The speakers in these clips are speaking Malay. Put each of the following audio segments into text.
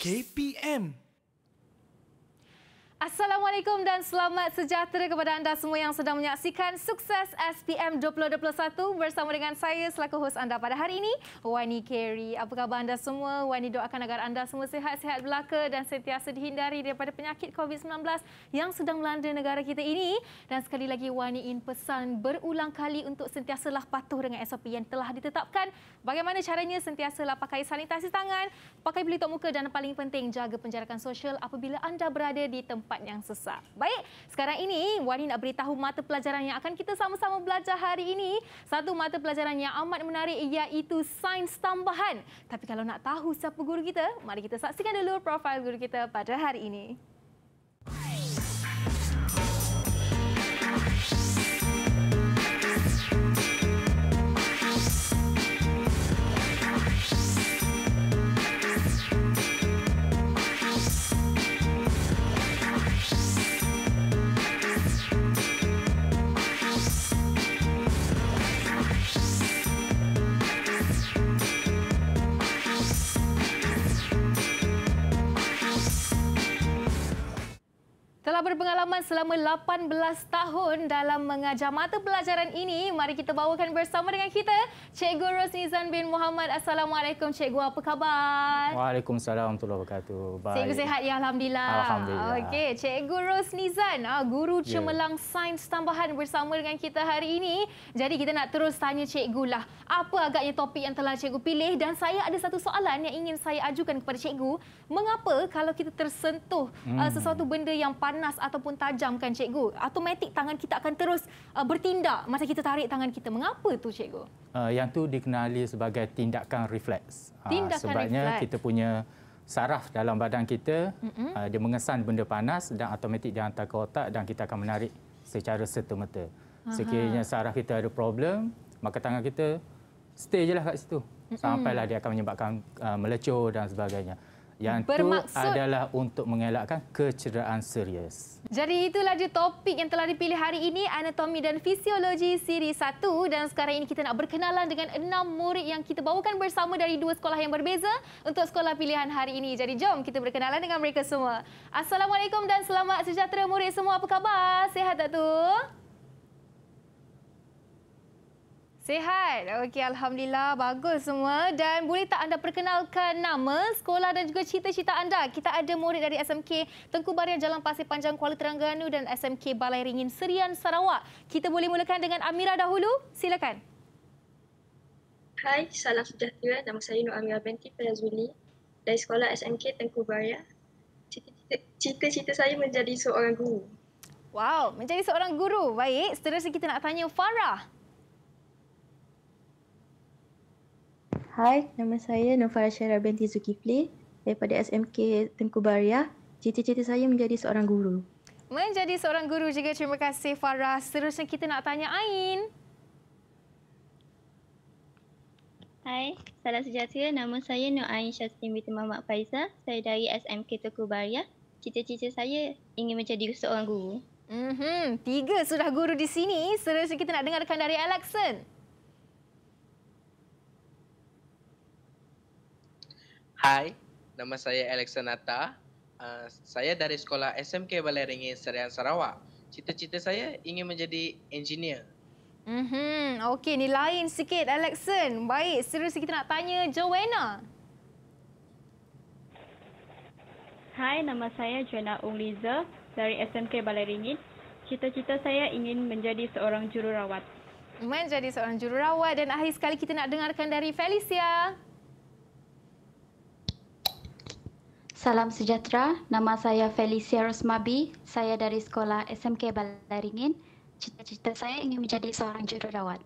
KPM. Assalamualaikum dan selamat sejahtera kepada anda semua yang sedang menyaksikan Sukses SPM 2021 bersama dengan saya selaku hos anda pada hari ini, Wani Carey. Apa khabar anda semua? Wani doakan agar anda semua sihat-sihat belaka dan sentiasa dihindari daripada penyakit COVID-19 yang sedang melanda negara kita ini. Dan sekali lagi, Wani ingin pesan berulang kali untuk sentiasalah patuh dengan SOP yang telah ditetapkan. Bagaimana caranya sentiasalah pakai sanitasi tangan, pakai pelitup muka dan paling penting jaga penjarakan sosial apabila anda berada di tempat tempat yang sesak. Baik, sekarang ini Wani nak beritahu mata pelajaran yang akan kita sama-sama belajar hari ini. Satu mata pelajaran yang amat menarik iaitu sains tambahan. Tapi kalau nak tahu siapa guru kita, mari kita saksikan dulu profil guru kita pada hari ini. Hai. Telah berpengalaman selama 18 tahun dalam mengajar mata pelajaran ini. Mari kita bawakan bersama dengan kita Cikgu Rosnizan bin Muhammad. Assalamualaikum Cikgu. Apa khabar? Waalaikumsalam warahmatullahi wabarakatuh. Baik. Cikgu sehat ya alhamdulillah. Alhamdulillah. Okey, Cikgu Rosnizan, ah guru ya. cemerlang sains tambahan bersama dengan kita hari ini. Jadi kita nak terus tanya cikgu lah. Apa agaknya topik yang telah cikgu pilih dan saya ada satu soalan yang ingin saya ajukan kepada cikgu. Mengapa kalau kita tersentuh ah, hmm. sesuatu benda yang panas panas ataupun tajam kan cikgu automatik tangan kita akan terus uh, bertindak masa kita tarik tangan kita mengapa tu cikgu uh, yang tu dikenali sebagai tindakan refleks ah, tindakan uh, sebabnya refleks. kita punya saraf dalam badan kita mm-hmm. uh, dia mengesan benda panas dan automatik dia hantar ke otak dan kita akan menarik secara serta-merta sekiranya saraf kita ada problem maka tangan kita stay je lah kat situ sampailah mm-hmm. dia akan menyebabkan uh, melecur dan sebagainya yang Bermaksud... tu adalah untuk mengelakkan kecederaan serius. Jadi itulah dia topik yang telah dipilih hari ini, anatomi dan fisiologi siri 1. Dan sekarang ini kita nak berkenalan dengan enam murid yang kita bawakan bersama dari dua sekolah yang berbeza untuk sekolah pilihan hari ini. Jadi jom kita berkenalan dengan mereka semua. Assalamualaikum dan selamat sejahtera murid semua. Apa khabar? Sehat tak tu? Sihat. Okey, alhamdulillah bagus semua. Dan boleh tak anda perkenalkan nama sekolah dan juga cita-cita anda? Kita ada murid dari SMK Tengku Baria Jalan Pasir Panjang Kuala Terengganu dan SMK Balai Ringin Serian Sarawak. Kita boleh mulakan dengan Amira dahulu. Silakan. Hai, salam sejahtera. Nama saya Nur Amira Benti Fazuli dari sekolah SMK Tengku Baria. Cita-cita saya menjadi seorang guru. Wow, menjadi seorang guru. Baik, seterusnya kita nak tanya Farah. Hai, nama saya Nufara Syara binti Zulkifli daripada SMK Tengku Baria. Cita-cita saya menjadi seorang guru. Menjadi seorang guru juga. Terima kasih Farah. Seterusnya kita nak tanya Ain. Hai, salam sejahtera. Nama saya Nur Ain Syastin binti Muhammad Faizah. Saya dari SMK Tengku Baria. Cita-cita saya ingin menjadi seorang guru. Hmm, tiga sudah guru di sini. Seterusnya kita nak dengarkan dari Alexan. Hmm. Hai, nama saya Alexanata. Uh, ah, saya dari sekolah SMK Balai Ringin Serian Sarawak. Cita-cita saya ingin menjadi engineer. Hmm, okey ni lain sikit Alexan. Baik, serius kita nak tanya Joanna. Hai, nama saya Joanna Ung Liza dari SMK Balai Ringin. Cita-cita saya ingin menjadi seorang jururawat. Menjadi seorang jururawat dan akhir sekali kita nak dengarkan dari Felicia. Salam sejahtera. Nama saya Felicia Rosmabi. Saya dari sekolah SMK Balaringin. Cita-cita saya ingin menjadi seorang jururawat.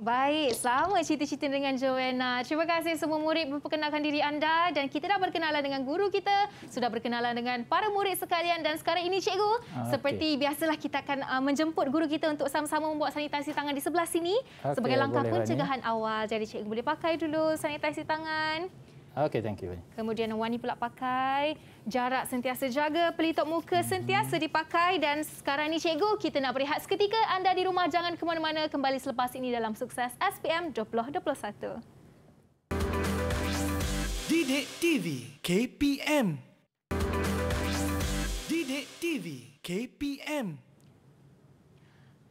Baik, sama cita-cita dengan Joanna. Terima kasih semua murid memperkenalkan diri anda dan kita dah berkenalan dengan guru kita, sudah berkenalan dengan para murid sekalian dan sekarang ini cikgu, ah, okay. seperti biasalah kita akan ah, menjemput guru kita untuk sama-sama membuat sanitasi tangan di sebelah sini okay, sebagai langkah lah pencegahan awal. Jadi cikgu boleh pakai dulu sanitasi tangan. Okay, thank you. Kemudian Wani pula pakai. Jarak sentiasa jaga, pelitup muka hmm. sentiasa dipakai. Dan sekarang ini, cikgu, kita nak berehat seketika. Anda di rumah jangan ke mana-mana. Kembali selepas ini dalam sukses SPM 2021. Didik TV KPM Didik TV KPM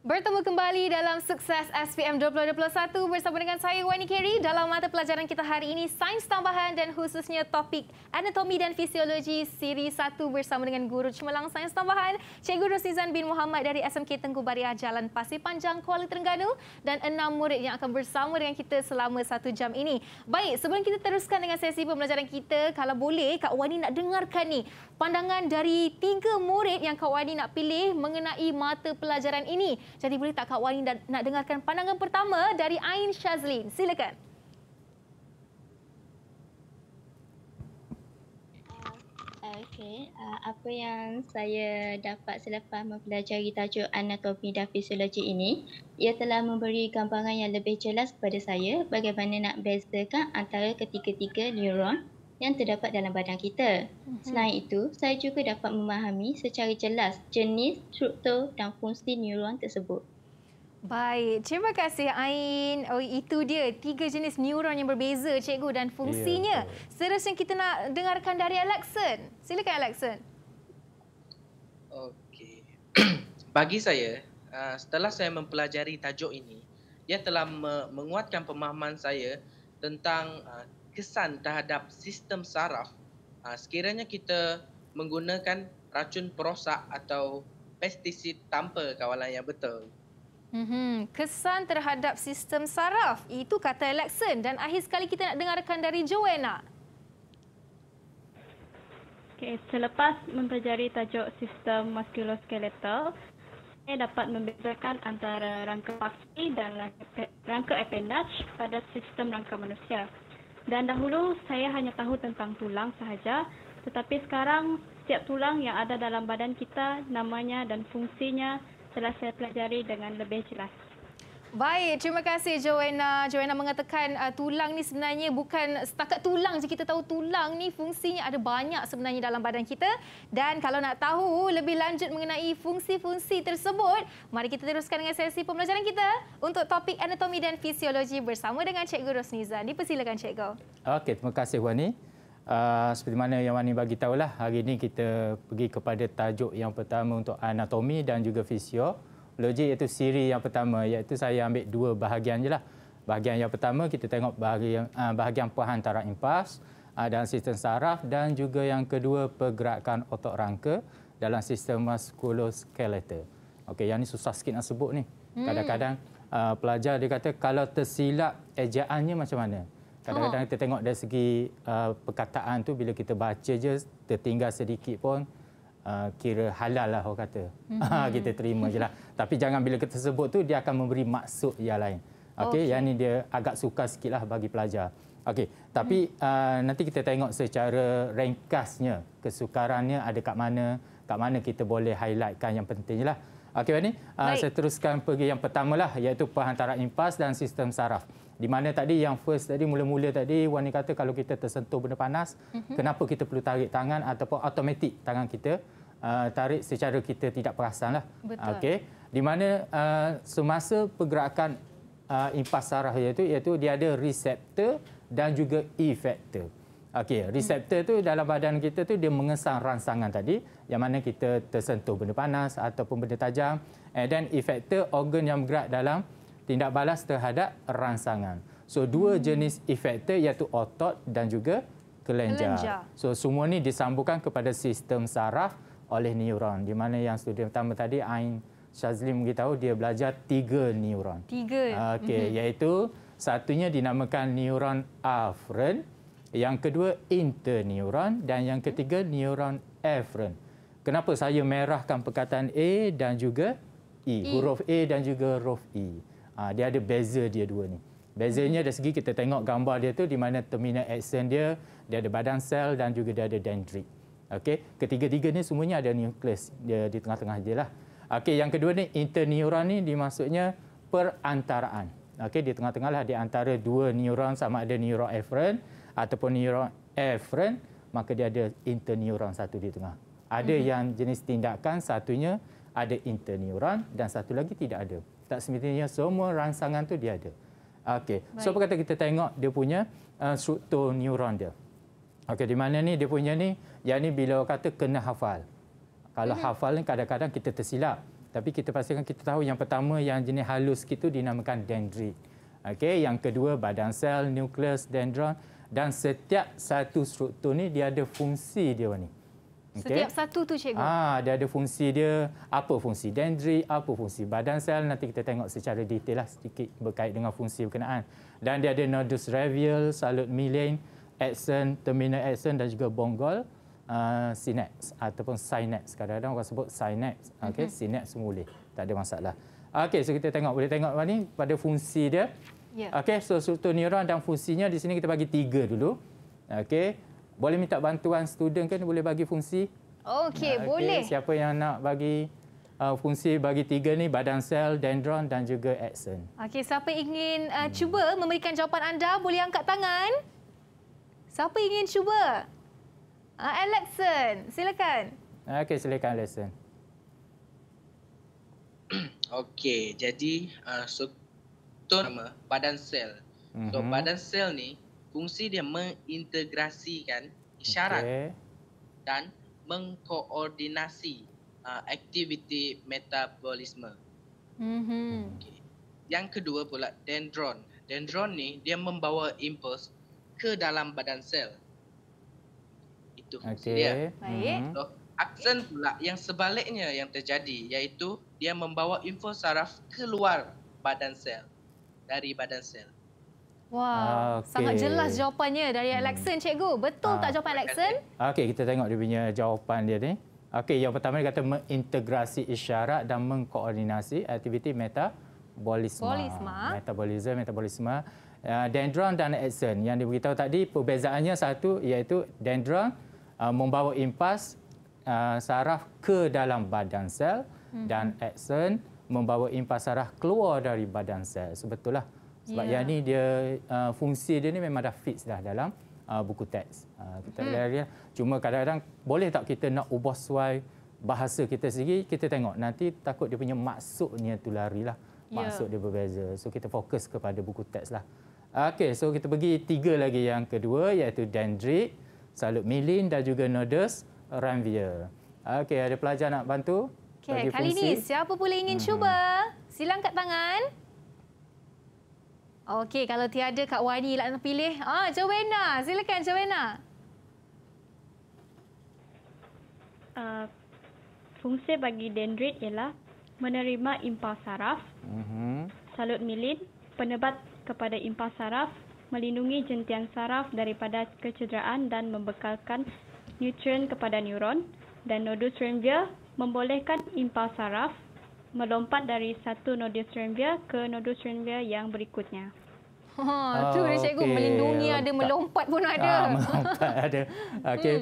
Bertemu kembali dalam sukses SPM 2021 bersama dengan saya Wani Kerry dalam mata pelajaran kita hari ini sains tambahan dan khususnya topik anatomi dan fisiologi siri 1 bersama dengan guru cemerlang sains tambahan Cikgu Rosizan bin Muhammad dari SMK Tengku Bariah Jalan Pasir Panjang Kuala Terengganu dan enam murid yang akan bersama dengan kita selama satu jam ini. Baik, sebelum kita teruskan dengan sesi pembelajaran kita, kalau boleh Kak Wani nak dengarkan ni pandangan dari tiga murid yang Kak Wani nak pilih mengenai mata pelajaran ini jadi boleh tak Kak Wani nak dengarkan pandangan pertama dari Ain Shazlin? Silakan. Ah, okay, uh, ah, apa yang saya dapat selepas mempelajari tajuk anatomi dan fisiologi ini, ia telah memberi gambaran yang lebih jelas kepada saya bagaimana nak bezakan antara ketiga-tiga neuron yang terdapat dalam badan kita. Mhm. Selain itu, saya juga dapat memahami secara jelas jenis, struktur dan fungsi neuron tersebut. Baik, terima kasih Ain. Oh, itu dia tiga jenis neuron yang berbeza, cikgu dan fungsinya. Yeah. Ya, Seterusnya kita nak dengarkan dari Alexson. Silakan Alexson. Okey. Bagi saya, ah, setelah saya mempelajari tajuk ini, ia telah menguatkan pemahaman saya tentang ah, kesan terhadap sistem saraf ah, sekiranya kita menggunakan racun perosak atau pestisid tanpa kawalan yang betul. hmm Kesan terhadap sistem saraf itu kata Alexen dan akhir sekali kita nak dengarkan dari Joanna. Okay, selepas mempelajari tajuk sistem muskuloskeletal, saya dapat membezakan antara rangka paksi dan rangka appendage pada sistem rangka manusia. Dan dahulu saya hanya tahu tentang tulang sahaja, tetapi sekarang setiap tulang yang ada dalam badan kita, namanya dan fungsinya telah saya pelajari dengan lebih jelas. Baik, terima kasih Joanna. Joanna mengatakan uh, tulang ni sebenarnya bukan setakat tulang je kita tahu tulang ni fungsinya ada banyak sebenarnya dalam badan kita. Dan kalau nak tahu lebih lanjut mengenai fungsi-fungsi tersebut, mari kita teruskan dengan sesi pembelajaran kita untuk topik anatomi dan fisiologi bersama dengan Cikgu Rosnizan. Dipersilakan Cikgu. Okey, terima kasih Wani. Uh, seperti mana yang Wani bagi tahulah, hari ini kita pergi kepada tajuk yang pertama untuk anatomi dan juga fisiologi logik iaitu siri yang pertama iaitu saya ambil dua bahagian je lah. Bahagian yang pertama kita tengok bahagian, ah, bahagian perhantaran impas ah, dalam sistem saraf dan juga yang kedua pergerakan otot rangka dalam sistem muskuloskeletal. Okey, yang ni susah sikit nak sebut ni. Hmm. Kadang-kadang hmm. uh, pelajar dia kata kalau tersilap ejaannya macam mana? Kadang-kadang oh. kita tengok dari segi uh, perkataan tu bila kita baca je tertinggal sedikit pun uh, kira halal lah orang kata. Mm-hmm. kita terima je lah. Tapi jangan bila kita sebut tu dia akan memberi maksud yang lain. Okey, okay. yang ni dia agak suka sikit lah bagi pelajar. Okey, tapi mm-hmm. uh, nanti kita tengok secara ringkasnya kesukarannya ada kat mana, kat mana kita boleh highlightkan yang pentingnya lah. Okey, ni uh, saya teruskan pergi yang pertama lah iaitu perhantaran impas dan sistem saraf. Di mana tadi yang first tadi mula-mula tadi Wan kata kalau kita tersentuh benda panas, mm-hmm. kenapa kita perlu tarik tangan ataupun automatik tangan kita uh, tarik secara kita tidak perasan lah. Okey, di mana uh, semasa pergerakan uh, impas sarah iaitu, iaitu dia ada reseptor dan juga efektor. Okey, reseptor hmm. tu dalam badan kita tu dia mengesan rangsangan tadi yang mana kita tersentuh benda panas ataupun benda tajam eh, and then efektor organ yang bergerak dalam tindak balas terhadap rangsangan. So dua hmm. jenis efektor iaitu otot dan juga kelenjar. kelenjar. So semua ni disambungkan kepada sistem saraf hmm oleh neuron. Di mana yang studi pertama tadi, Ain Shazli beritahu dia belajar tiga neuron. Tiga. Ah, okey, mm-hmm. iaitu satunya dinamakan neuron afferent, yang kedua interneuron dan yang ketiga neuron efferent. Kenapa saya merahkan perkataan A dan juga E, e. huruf A dan juga huruf E. Ha, dia ada beza dia dua ni. Bezanya dari segi kita tengok gambar dia tu di mana terminal axon dia, dia ada badan sel dan juga dia ada dendrit. Okey, ketiga-tiga ni semuanya ada nukleus dia di tengah-tengah dia lah. Okey, yang kedua ni interneuron ni dimaksudnya perantaraan. Okey, di tengah-tengah lah di antara dua neuron sama ada neuron efferen ataupun neuron efferent, maka dia ada interneuron satu di tengah. Ada mm -hmm. yang jenis tindakan satunya ada interneuron dan satu lagi tidak ada. Tak semestinya semua rangsangan tu dia ada. Okey. So apa kata kita tengok dia punya uh, struktur neuron dia. Okey, di mana ni dia punya ni yang ni bila kata kena hafal. Kalau hmm. hafal ni kadang-kadang kita tersilap. Tapi kita pastikan kita tahu yang pertama yang jenis halus itu dinamakan dendrit. Okey, yang kedua badan sel, nukleus, dendron dan setiap satu struktur ni dia ada fungsi dia ni. Okay. Setiap satu tu cikgu. Ah, dia ada fungsi dia, apa fungsi dendri, apa fungsi badan sel nanti kita tengok secara detail lah sedikit berkait dengan fungsi berkenaan. Dan dia ada nodus radial, salut milen, axon, terminal axon dan juga bonggol uh, ah, sinaps ataupun sinaps. Kadang-kadang orang sebut sinaps. Ah, okay mm -hmm. sinaps boleh. Tak ada masalah. Ah, Okey, so kita tengok boleh tengok ni pada fungsi dia. Yeah. Okey, so struktur neuron dan fungsinya di sini kita bagi tiga dulu. Okey. Boleh minta bantuan student kan boleh bagi fungsi? Okey, okay. boleh. Siapa yang nak bagi Uh, fungsi bagi tiga ni badan sel, dendron dan juga axon. Okey, siapa ingin uh, cuba memberikan jawapan anda boleh angkat tangan. Siapa ingin cuba? Uh, Alexson, silakan. Ah, okey, silakan Alexson. Okey, jadi uh, ah, so, nama badan sel. Mm -hmm. So mhm. badan sel ni fungsi dia mengintegrasikan isyarat okay. dan mengkoordinasi uh, aktiviti metabolisme. Mm -hmm. okay. Yang kedua pula dendron. Dendron ni dia membawa impuls ke dalam badan sel itu. Okey. Baik. Mhm. So, aksen pula yang sebaliknya yang terjadi iaitu dia membawa info saraf keluar badan sel dari badan sel. Wah, ah, okay. sangat jelas jawapannya dari Alexson hmm. cikgu. Betul ha. tak jawapan Alexen? Okey, kita tengok dia punya jawapan dia ni. Okey, yang pertama dia kata mengintegrasi isyarat dan mengkoordinasi aktiviti metabolisma. Bolisma. Metabolism, metabolisma. Uh, dendron dan axon yang diberitahu tadi perbezaannya satu iaitu dendron Uh, membawa impas uh, saraf ke dalam badan sel mm-hmm. dan axon mhm. membawa impas saraf keluar dari badan sel. Sebetulnya sebab yeah. yang ni dia uh, fungsi dia ni memang dah fix dah dalam uh, buku teks. Uh, kita mm. lari, cuma kadang-kadang boleh tak kita nak ubah sesuai bahasa kita sendiri kita tengok nanti takut dia punya maksudnya tu larilah. Ya. Maksud dia berbeza. So kita fokus kepada buku teks lah. Okey, so kita pergi tiga lagi yang kedua iaitu dendrit salut milin dan juga nodus ranvier. Okey, ada pelajar nak bantu? Okey, kali ini siapa pula ingin hmm. cuba? Sila angkat tangan. Okey, kalau tiada Kak Wani nak pilih. Ah, oh, Joanna. Silakan, Joanna. Uh, fungsi bagi dendrit ialah menerima impuls saraf, mm -hmm. salut milin, penebat kepada impuls saraf, melindungi jentian saraf daripada kecederaan dan membekalkan nutrien kepada neuron dan nodus ramvia membolehkan impal saraf melompat dari satu nodus ramvia ke nodus ramvia yang berikutnya. oh, tu dia ah, cikgu melindungi lompat. ada ah, melompat pun ada. Ah, melompat ada. Okey.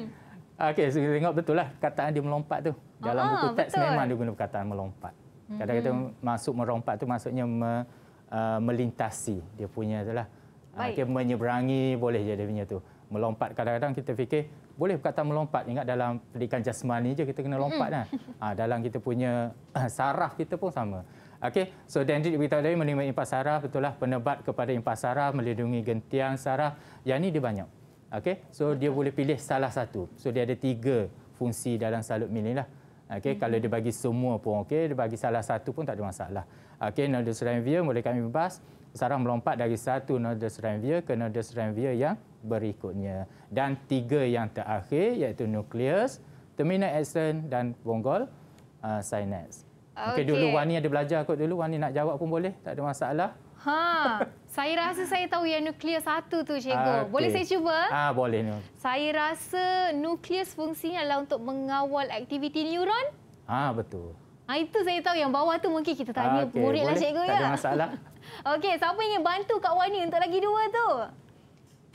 Hmm. Okey, so, tengok betul lah kataan dia melompat tu. Dalam ah, buku teks betul. memang dia guna perkataan melompat. Kadang-kadang hmm. masuk merompat tu maksudnya me, uh, melintasi dia punya itulah. Ah, Baik. Okay, menyeberangi boleh jadi punya tu. Melompat kadang-kadang kita fikir boleh kata melompat ingat dalam pendidikan jasmani je kita kena lompat lah. Ha, dalam kita punya saraf kita pun sama. Okey, so dendrit kita tadi menerima impas saraf betul lah penebat kepada impas saraf melindungi gentian saraf. Yang ini dia banyak. Okey, so dia boleh pilih salah satu. So dia ada tiga fungsi dalam salut mini lah. Okey, hmm. kalau dia bagi semua pun okey, dia bagi salah satu pun tak ada masalah. Okey, nodus review boleh kami bebas sarang melompat dari satu nodus ranvier ke nodus ranvier yang berikutnya. Dan tiga yang terakhir iaitu nukleus, terminal axon dan bonggol uh, sinaps. Okey, okay, dulu Wani ada belajar kot dulu. Wani nak jawab pun boleh, tak ada masalah. Ha, saya rasa saya tahu yang nukleus satu tu, cikgu. Okay. Ah, boleh saya cuba? Ha, boleh. Saya rasa nukleus fungsinya adalah untuk mengawal aktiviti neuron. Ha, betul. Ha, itu saya tahu. Yang bawah tu mungkin kita tanya okay, muridlah cikgu. Tak ya. ada masalah. Okey, siapa ingin bantu Kak Wani untuk lagi dua tu?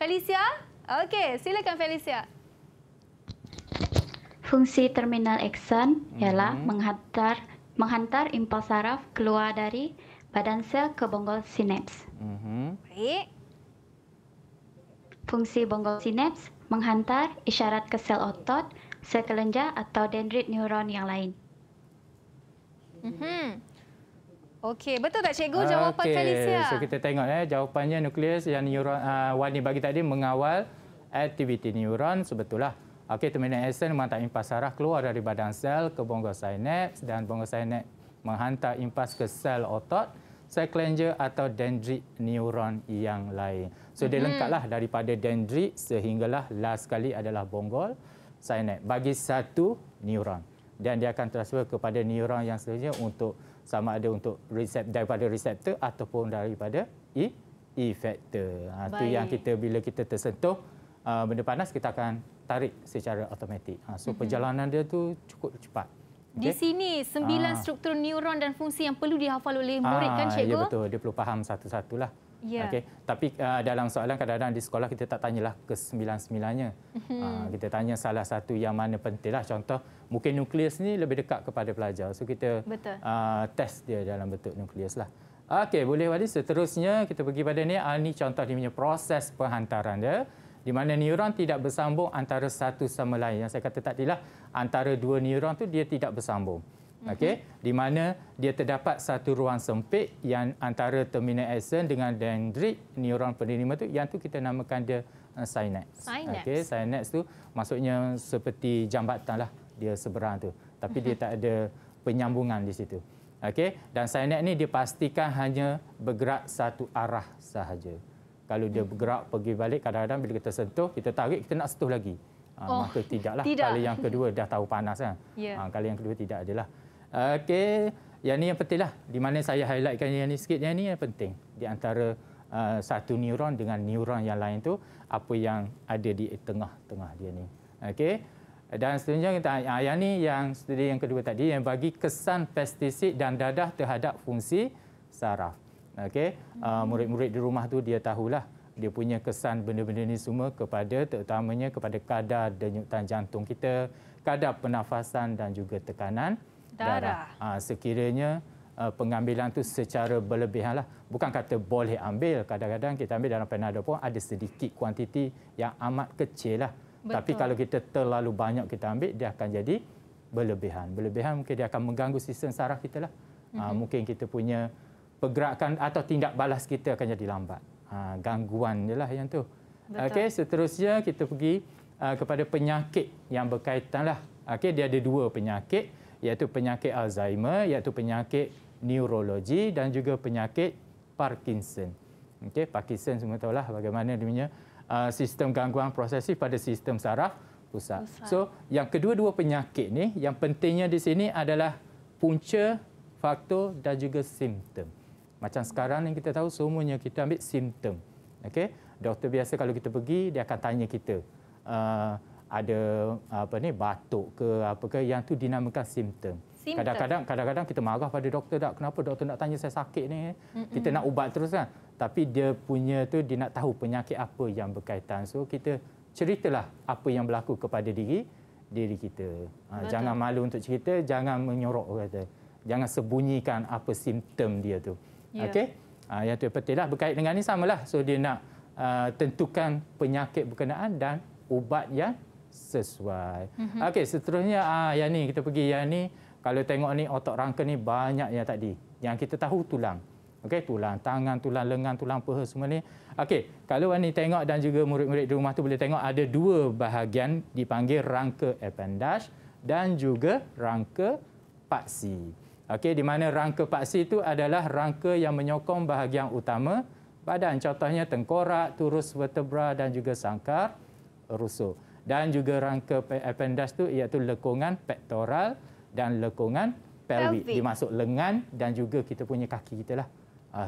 Felicia? Okey, silakan Felicia. Fungsi terminal axon ialah mm -hmm. menghantar menghantar impuls saraf keluar dari badan sel ke bonggol sinaps. Mm -hmm. Baik. Fungsi bonggol sinaps menghantar isyarat ke sel otot, sel kelenjar atau dendrit neuron yang lain. Mm -hmm. Okey, betul tak cikgu jawapan okay. Felicia? So kita tengok eh jawapannya nukleus yang neuron uh, Wani bagi tadi mengawal aktiviti neuron sebetulnya. Okey, terminal axon menghantar impas arah keluar dari badan sel ke bonggol sinaps dan bonggol sinaps menghantar impas ke sel otot, sel cyclanger atau dendrit neuron yang lain. So dia hmm. lengkaplah daripada dendrit sehinggalah last sekali adalah bonggol sinaps bagi satu neuron dan dia akan transfer kepada neuron yang selanjutnya untuk sama ada untuk resep daripada reseptor ataupun daripada e efektor. Ha, itu yang kita bila kita tersentuh uh, benda panas kita akan tarik secara automatik. Ha, so mm -hmm. perjalanan dia tu cukup cepat. Okay. Di sini sembilan ha. struktur neuron dan fungsi yang perlu dihafal oleh murid ha, kan ya, cikgu? Ya betul, dia perlu faham satu-satulah. Yeah. Okay. Tapi uh, dalam soalan kadang-kadang di sekolah kita tak tanyalah ke sembilan-sembilannya. Mm -hmm. uh, kita tanya salah satu yang mana penting lah Contoh, mungkin nukleus ni lebih dekat kepada pelajar. So kita uh, test dia dalam bentuk nukleus lah. Okay, boleh Wadi. Seterusnya kita pergi pada ni. Ini ah, contoh dia punya proses penghantaran dia. Di mana neuron tidak bersambung antara satu sama lain. Yang saya kata tadilah antara dua neuron tu dia tidak bersambung. Mhm. Okay, di mana dia terdapat satu ruang sempit yang antara terminal axon dengan dendrit neuron penerima tu yang tu kita namakan dia uh, synapse Okay, synapse tu maksudnya seperti jambatan lah dia seberang tu tapi dia mhm. tak ada penyambungan di situ Okay, dan synapse ni dia pastikan hanya bergerak satu arah sahaja kalau dia mhm. bergerak pergi balik kadang-kadang bila kita sentuh kita tarik kita nak sentuh lagi ah, oh, maka tidaklah tidak. kali yang kedua dah tahu panas kan. Yeah. Ya. kali yang kedua tidak adalah. Okey, yang ni yang pentinglah Di mana saya highlightkan yang ni sikit, yang ni yang penting. Di antara uh, satu neuron dengan neuron yang lain tu, apa yang ada di tengah-tengah dia ni. Okey, dan seterusnya kita ah, yang ni yang studi yang kedua tadi yang bagi kesan pestisid dan dadah terhadap fungsi saraf. Okey, uh, murid-murid di rumah tu dia tahulah dia punya kesan benda-benda ni semua kepada terutamanya kepada kadar denyutan jantung kita, kadar pernafasan dan juga tekanan darah. Ha, sekiranya uh, pengambilan tu secara berlebihan lah. Bukan kata boleh ambil. Kadang-kadang kita ambil dalam Panadol pun ada sedikit kuantiti yang amat kecil lah. Tapi kalau kita terlalu banyak kita ambil, dia akan jadi berlebihan. Berlebihan mungkin dia akan mengganggu sistem saraf kita lah. Mm-hmm. Ha, mungkin kita punya pergerakan atau tindak balas kita akan jadi lambat. Ha, gangguan je lah yang tu. Okey, seterusnya kita pergi uh, kepada penyakit yang berkaitan lah. Okey, dia ada dua penyakit. mm iaitu penyakit Alzheimer, iaitu penyakit neurologi dan juga penyakit Parkinson. Okey, Parkinson semua tahu lah bagaimana dia punya uh, sistem gangguan prosesif pada sistem saraf pusat. So, yang kedua-dua penyakit ni yang pentingnya di sini adalah punca, faktor dan juga simptom. Macam sekarang ni kita tahu semuanya kita ambil simptom. Okey, doktor biasa kalau kita pergi dia akan tanya kita uh, ada apa ni batuk ke apa ke yang tu dinamakan simptom. Kadang-kadang kadang-kadang kita marah pada doktor tak kenapa doktor nak tanya saya sakit ni. Mm-mm. Kita nak ubat terus kan. Tapi dia punya tu dia nak tahu penyakit apa yang berkaitan. So kita ceritalah apa yang berlaku kepada diri diri kita. Ha, jangan malu untuk cerita, jangan menyorok kata. Jangan sembunyikan apa simptom dia tu. Yeah. Okey? Ha, yang tu penting lah. Berkait dengan ni samalah. So dia nak uh, tentukan penyakit berkenaan dan ubat yang sesuai. Mm-hmm. Okey, seterusnya ah yang ni kita pergi yang ni kalau tengok ni otot rangka ni banyak yang tadi. Yang kita tahu tulang. Okey, tulang tangan, tulang lengan, tulang paha semua ni. Okey, kalau ni tengok dan juga murid-murid di rumah tu boleh tengok ada dua bahagian dipanggil rangka appendage dan juga rangka paksi. Okey, di mana rangka paksi itu adalah rangka yang menyokong bahagian utama badan. Contohnya tengkorak, turus vertebra dan juga sangkar rusuk dan juga rangka appendage eh, tu iaitu lekungan pectoral dan lekungan pelvic dimasuk lengan dan juga kita punya kaki kita lah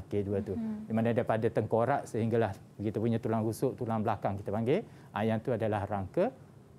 okey dua tu hmm. di mana daripada tengkorak sehinggalah kita punya tulang rusuk tulang belakang kita panggil ah, yang tu adalah rangka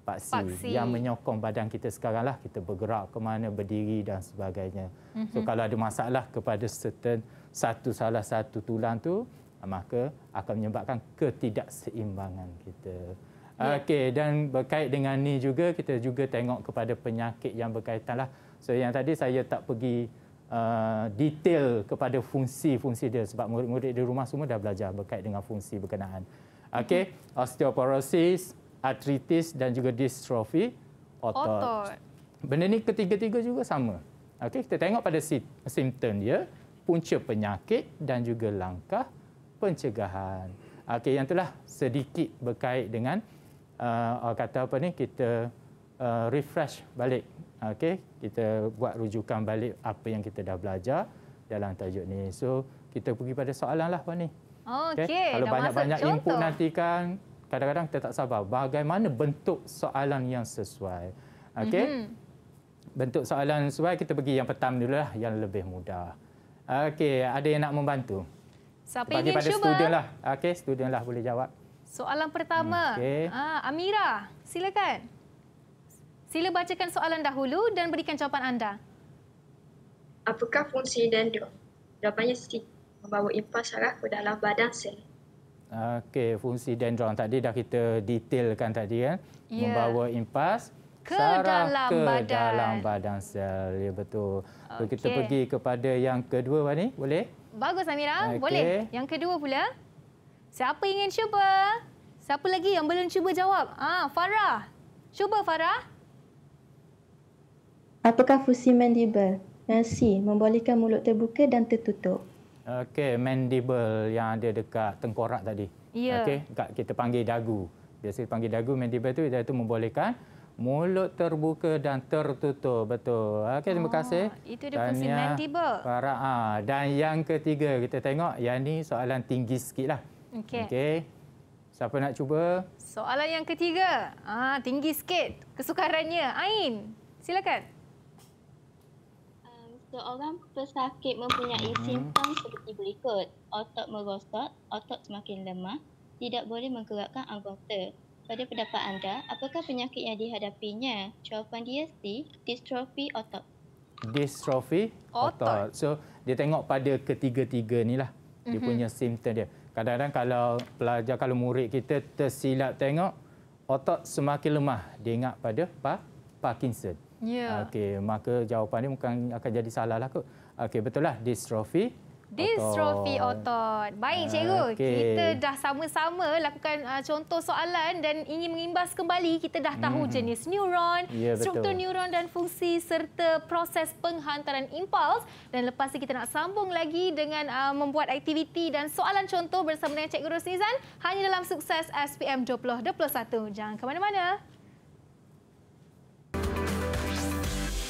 Paksi, paksi yang menyokong badan kita sekarang lah kita bergerak ke mana berdiri dan sebagainya. Mm-hmm. So mhm. kalau ada masalah kepada certain satu salah satu tulang tu ah, maka akan menyebabkan ketidakseimbangan kita. Yeah. Okey dan berkait dengan ni juga kita juga tengok kepada penyakit yang berkaitan lah. So yang tadi saya tak pergi uh, detail kepada fungsi-fungsi dia sebab murid-murid di rumah semua dah belajar berkait dengan fungsi berkenaan. Okay, mm osteoporosis, artritis dan juga distrofi otot. otot. Benda ni ketiga-tiga juga sama. Okay, kita tengok pada simptom dia, punca penyakit dan juga langkah pencegahan. Okay, yang itulah sedikit berkait dengan uh, kata apa ni kita uh, refresh balik okey kita buat rujukan balik apa yang kita dah belajar dalam tajuk ni so kita pergi pada soalan lah Puan ni. Okey. Okay. Kalau banyak-banyak input nanti kan, kadang-kadang kita tak sabar. Bagaimana bentuk soalan yang sesuai? Okey. Mm -hmm. Bentuk soalan sesuai, kita pergi yang pertama dulu lah, yang lebih mudah. Okey, ada yang nak membantu? Siapa Bagi pada cuba? student lah. Okey, student lah boleh jawab soalan pertama. Okay. Ah, Amira, silakan. Sila bacakan soalan dahulu dan berikan jawapan anda. Apakah fungsi dendro? Jawapannya C. Membawa impas saraf ke dalam badan sel. Okey, fungsi dendron tadi dah kita detailkan tadi kan. Ya? Yeah. Membawa impas ke dalam ke badan. dalam badan sel. Ya betul. Okay. So, kita pergi kepada yang kedua Wani, boleh? Bagus Amira, okay. boleh. Yang kedua pula. Siapa ingin cuba? Siapa lagi yang belum cuba jawab? Ah, Farah. Cuba Farah. Apakah fungsi mandible? Nasi membolehkan mulut terbuka dan tertutup. Okey, mandible yang ada dekat tengkorak tadi. Ya. Okey, dekat kita panggil dagu. Biasa panggil dagu mandible tu dia tu membolehkan mulut terbuka dan tertutup. Betul. Okey, terima oh, kasih. Itu dia fungsi mandible. Farah. Ah, Dan yang ketiga kita tengok, yang ni soalan tinggi sikitlah. Okey. Okay. Siapa nak cuba? Soalan yang ketiga. Ah, tinggi sikit kesukarannya. Ain, silakan. Um, seorang pesakit mempunyai hmm. simptom seperti berikut. Otot merosot, otot semakin lemah, tidak boleh menggerakkan anggota. Pada pendapat anda, apakah penyakit yang dihadapinya? Jawapan dia C, distrofi otot. Distrofi otot. otot. So, dia tengok pada ketiga-tiga ni lah, Dia mm -hmm. punya simptom dia kadang-kadang kalau pelajar kalau murid kita tersilap tengok otak semakin lemah dia ingat pada pa, Parkinson. Ya. Okey, maka jawapan dia bukan akan jadi salah lah kot. Okey, betul lah distrofi Distrofi otot. otot. Baik, ah, cikgu. Okay. Kita dah sama-sama lakukan uh, contoh soalan dan ingin mengimbas kembali. Kita dah tahu hmm. jenis neuron, yeah, ya, struktur betul. neuron dan fungsi serta proses penghantaran impuls. Dan lepas itu kita nak sambung lagi dengan uh, membuat aktiviti dan soalan contoh bersama dengan Cikgu Rosnizan hanya dalam sukses SPM 2021. Jangan ke mana-mana.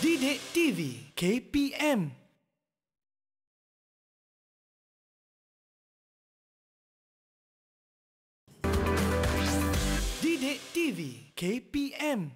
Didik TV KPM KPM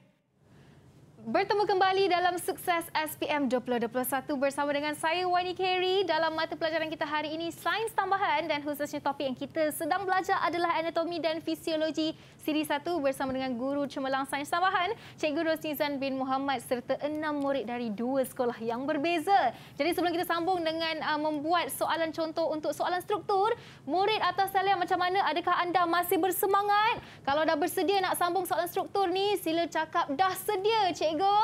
Bertemu kembali dalam sukses SPM 2021 bersama dengan saya Wani Carey dalam mata pelajaran kita hari ini sains tambahan dan khususnya topik yang kita sedang belajar adalah anatomi dan fisiologi siri 1 bersama dengan guru cemerlang sains tambahan Cikgu Rosnizan bin Muhammad serta enam murid dari dua sekolah yang berbeza. Jadi sebelum kita sambung dengan uh, membuat soalan contoh untuk soalan struktur, murid atau selia macam mana adakah anda masih bersemangat? Kalau dah bersedia nak sambung soalan struktur ni sila cakap dah sedia Cikgu cikgu.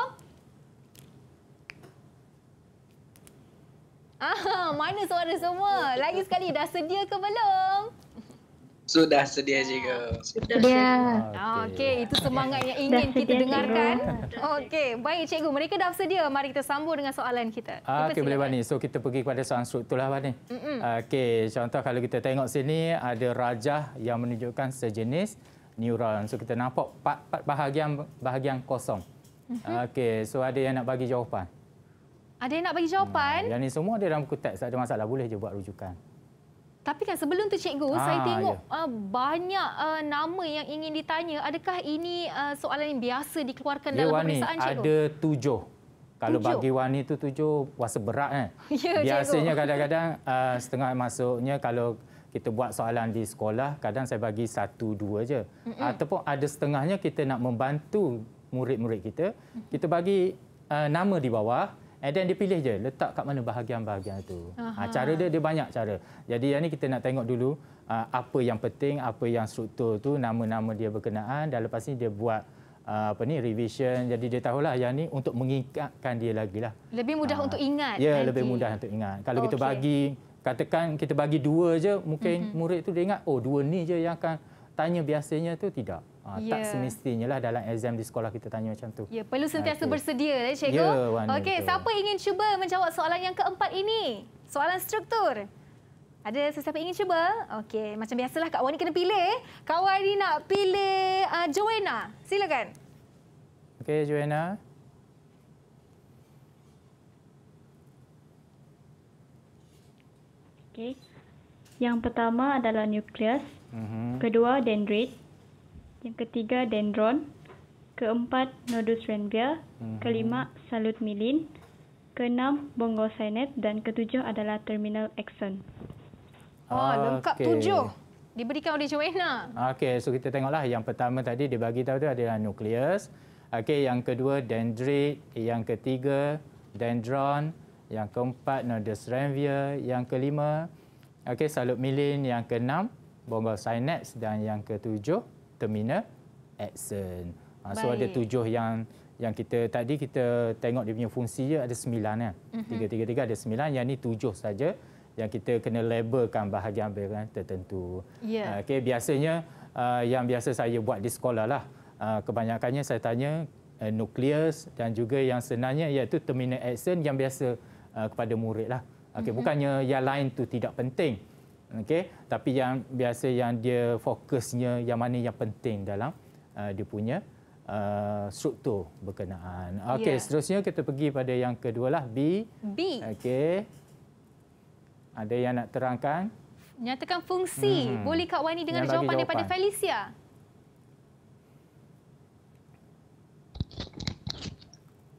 Ah, mana suara semua? Lagi sekali dah sedia ke belum? Sudah sedia ah, cikgu. Sudah. Ah, ah, okey, okay, itu semangat yang ingin kita dengarkan. Okey, baik cikgu, mereka dah sedia. Mari kita sambung dengan soalan kita. Okey, boleh Bani. So kita pergi kepada soalan struktur lah Bani. Okey, contoh kalau kita tengok sini ada rajah yang menunjukkan sejenis neuron. So kita nampak part-part bahagian bahagian kosong. Mhm. Okey, so ada yang nak bagi jawapan? Ada yang nak bagi jawapan? Hmm, yang ni semua ada dalam buku teks, ada masalah. Boleh je buat rujukan. Tapi kan sebelum tu cikgu, ha, saya ya. tengok ya. uh, banyak uh, nama yang ingin ditanya. Adakah ini uh, soalan yang biasa dikeluarkan ya, dalam wani, perisaan cikgu? Ada tujuh. Kalau tujuh. bagi wani tu tujuh, wasa berat kan? Ya, Biasanya kadang-kadang uh, setengah masuknya kalau kita buat soalan di sekolah, kadang saya bagi satu, dua je. Mm -mm. Ataupun ada setengahnya kita nak membantu murid-murid kita. Kita bagi uh, nama di bawah and then dia pilih je letak kat mana bahagian-bahagian tu. Ha, cara dia dia banyak cara. Jadi yang ni kita nak tengok dulu uh, apa yang penting, apa yang struktur tu, nama-nama dia berkenaan dan lepas ni dia buat Uh, apa ni revision jadi dia tahulah yang ni untuk mengingatkan dia lagi lah lebih mudah uh, untuk ingat ya lagi. Kan, lebih mudah untuk ingat kalau okay. kita bagi katakan kita bagi dua je mungkin mm-hmm. murid tu dia ingat oh dua ni je yang akan tanya biasanya tu tidak Uh, yeah. Tak ya. semestinya lah dalam exam di sekolah kita tanya macam tu. Yeah, perlu sentiasa okay. bersedia, eh, Cikgu. Yeah, Okey, siapa ingin cuba menjawab soalan yang keempat ini? Soalan struktur. Ada sesiapa ingin cuba? Okey, macam biasalah Kak Wani kena pilih. Eh. Kak Wani nak pilih uh, Joanna. Silakan. Okey, Joanna. Okey. Yang pertama adalah nukleus. Mm -hmm. Kedua, dendrit. Mm -hmm yang ketiga dendron, keempat nodus renvia, mm-hmm. kelima salut milin, keenam bongosinet dan ketujuh adalah terminal axon. Oh, ah, lengkap tujuh. Diberikan oleh Joanna. Ah, okey, so kita tengoklah yang pertama tadi dia bagi tahu tu adalah nukleus. Okey, yang kedua dendrit, yang ketiga dendron, yang keempat nodus renvia, yang kelima okey salut milin, yang keenam bongosinet dan yang ketujuh terminal action. Ha, so ada tujuh yang yang kita tadi kita tengok dia punya fungsi dia ada sembilan kan. Tiga, tiga, tiga ada sembilan. Yang ni tujuh saja yang kita kena labelkan bahagian-bahagian tertentu. Yeah. Ha, okay, biasanya uh, yang biasa saya buat di sekolah lah. Uh, kebanyakannya saya tanya uh, nukleus dan juga yang senangnya iaitu terminal action yang biasa uh, kepada murid lah. Okay, mhm. Bukannya yang lain tu tidak penting. Okey, tapi yang biasa yang dia fokusnya yang mana yang penting dalam uh, dia punya uh, struktur berkenaan. Okey, yeah. seterusnya kita pergi pada yang kedua lah B. B. Okey. Ada yang nak terangkan? Nyatakan fungsi. Hmm. Boleh Kak Wani dengan jawapan, jawapan daripada Felicia?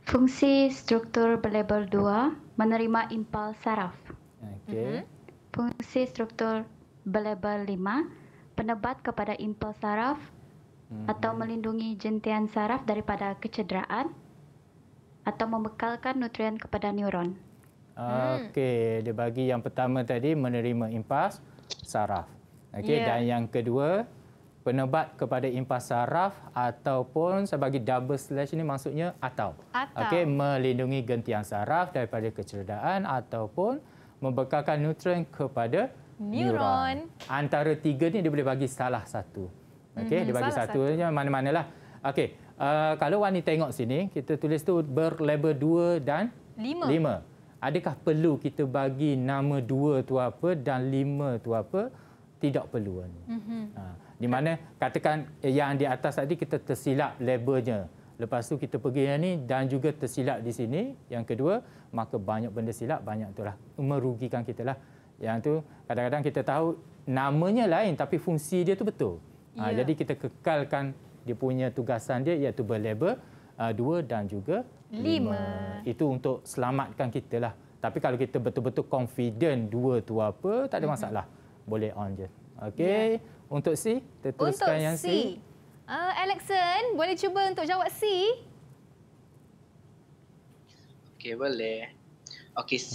Fungsi struktur berlabel 2 menerima impal saraf. Okey. Uh-huh fungsi struktur belebar lima, penebat kepada impuls saraf hmm atau melindungi jentian saraf daripada kecederaan atau membekalkan nutrien kepada neuron. Ah, hmm. Okey, dia bagi yang pertama tadi menerima impas saraf. Okey, yeah. dan yang kedua penebat kepada impas saraf ataupun saya bagi double slash ini maksudnya atau. atau. Okey, melindungi gentian saraf daripada kecederaan ataupun membekalkan nutrien kepada neuron. Antara tiga ni dia boleh bagi salah satu. Okey, mm -hmm, dia bagi satu je mana-manalah. Okey, uh, kalau Wan ni tengok sini, kita tulis tu berlabel 2 dan 5. Adakah perlu kita bagi nama 2 tu apa dan 5 tu apa? Tidak perlu. Mm -hmm. di mana katakan yang di atas tadi kita tersilap labelnya. Lepas tu kita pergi yang ni dan juga tersilap di sini. Yang kedua, maka banyak benda silap, banyak itulah. Merugikan kita lah. Yang tu kadang-kadang kita tahu namanya lain tapi fungsi dia tu betul. Ha, ya. Ha, jadi kita kekalkan dia punya tugasan dia iaitu berlabel uh, dua dan juga lima. lima. Itu untuk selamatkan kita lah. Tapi kalau kita betul-betul confident dua tu apa, tak ada masalah. Boleh on je. Okey. Ya. Untuk C, kita teruskan untuk yang C. C. Uh, ah, Alexon, boleh cuba untuk jawab C? Okey, boleh. Okey, C.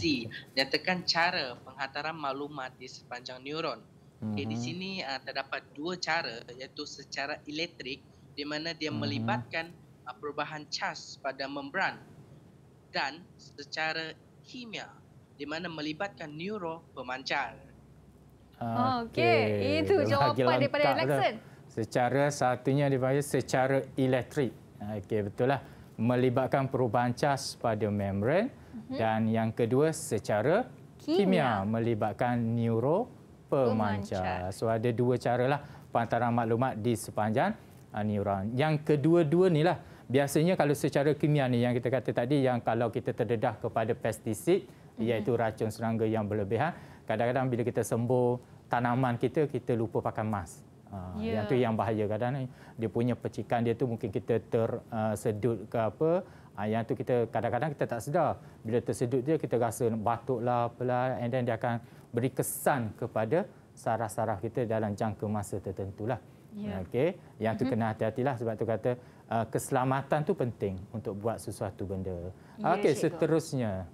Nyatakan cara penghantaran maklumat di sepanjang neuron. Okay, di mhm. sini uh, terdapat dua cara iaitu secara elektrik di mana dia mhm. melibatkan uh, perubahan charge pada membran dan secara kimia di mana melibatkan neuro pemancar. Okey, okay. itu jawapan daripada Alexon. Dah secara satunya dipanggil secara elektrik. Ha, okey betul lah melibatkan perubahan cas pada membran uh-huh. dan yang kedua secara kimia, kimia melibatkan neuro pemancar. So ada dua cara lah pantaran maklumat di sepanjang uh, neuron. Yang kedua-dua ni lah biasanya kalau secara kimia ni yang kita kata tadi yang kalau kita terdedah kepada pestisid uh-huh. iaitu racun serangga yang berlebihan, kadang-kadang bila kita sembuh tanaman kita kita lupa pakai mask. Yeah. Ya. Yang tu yang bahaya kadang kadang dia punya percikan dia tu mungkin kita tersedut ah, ke apa. Ha, yang tu kita kadang-kadang kita tak sedar. Bila tersedut dia kita rasa batuklah apalah and then dia akan beri kesan kepada saraf-saraf kita dalam jangka masa tertentulah. Yeah. Okey. Yang tu mm-hmm. kena hati lah sebab tu kata uh, keselamatan tu penting untuk buat sesuatu benda. Yeah, Okey, seterusnya.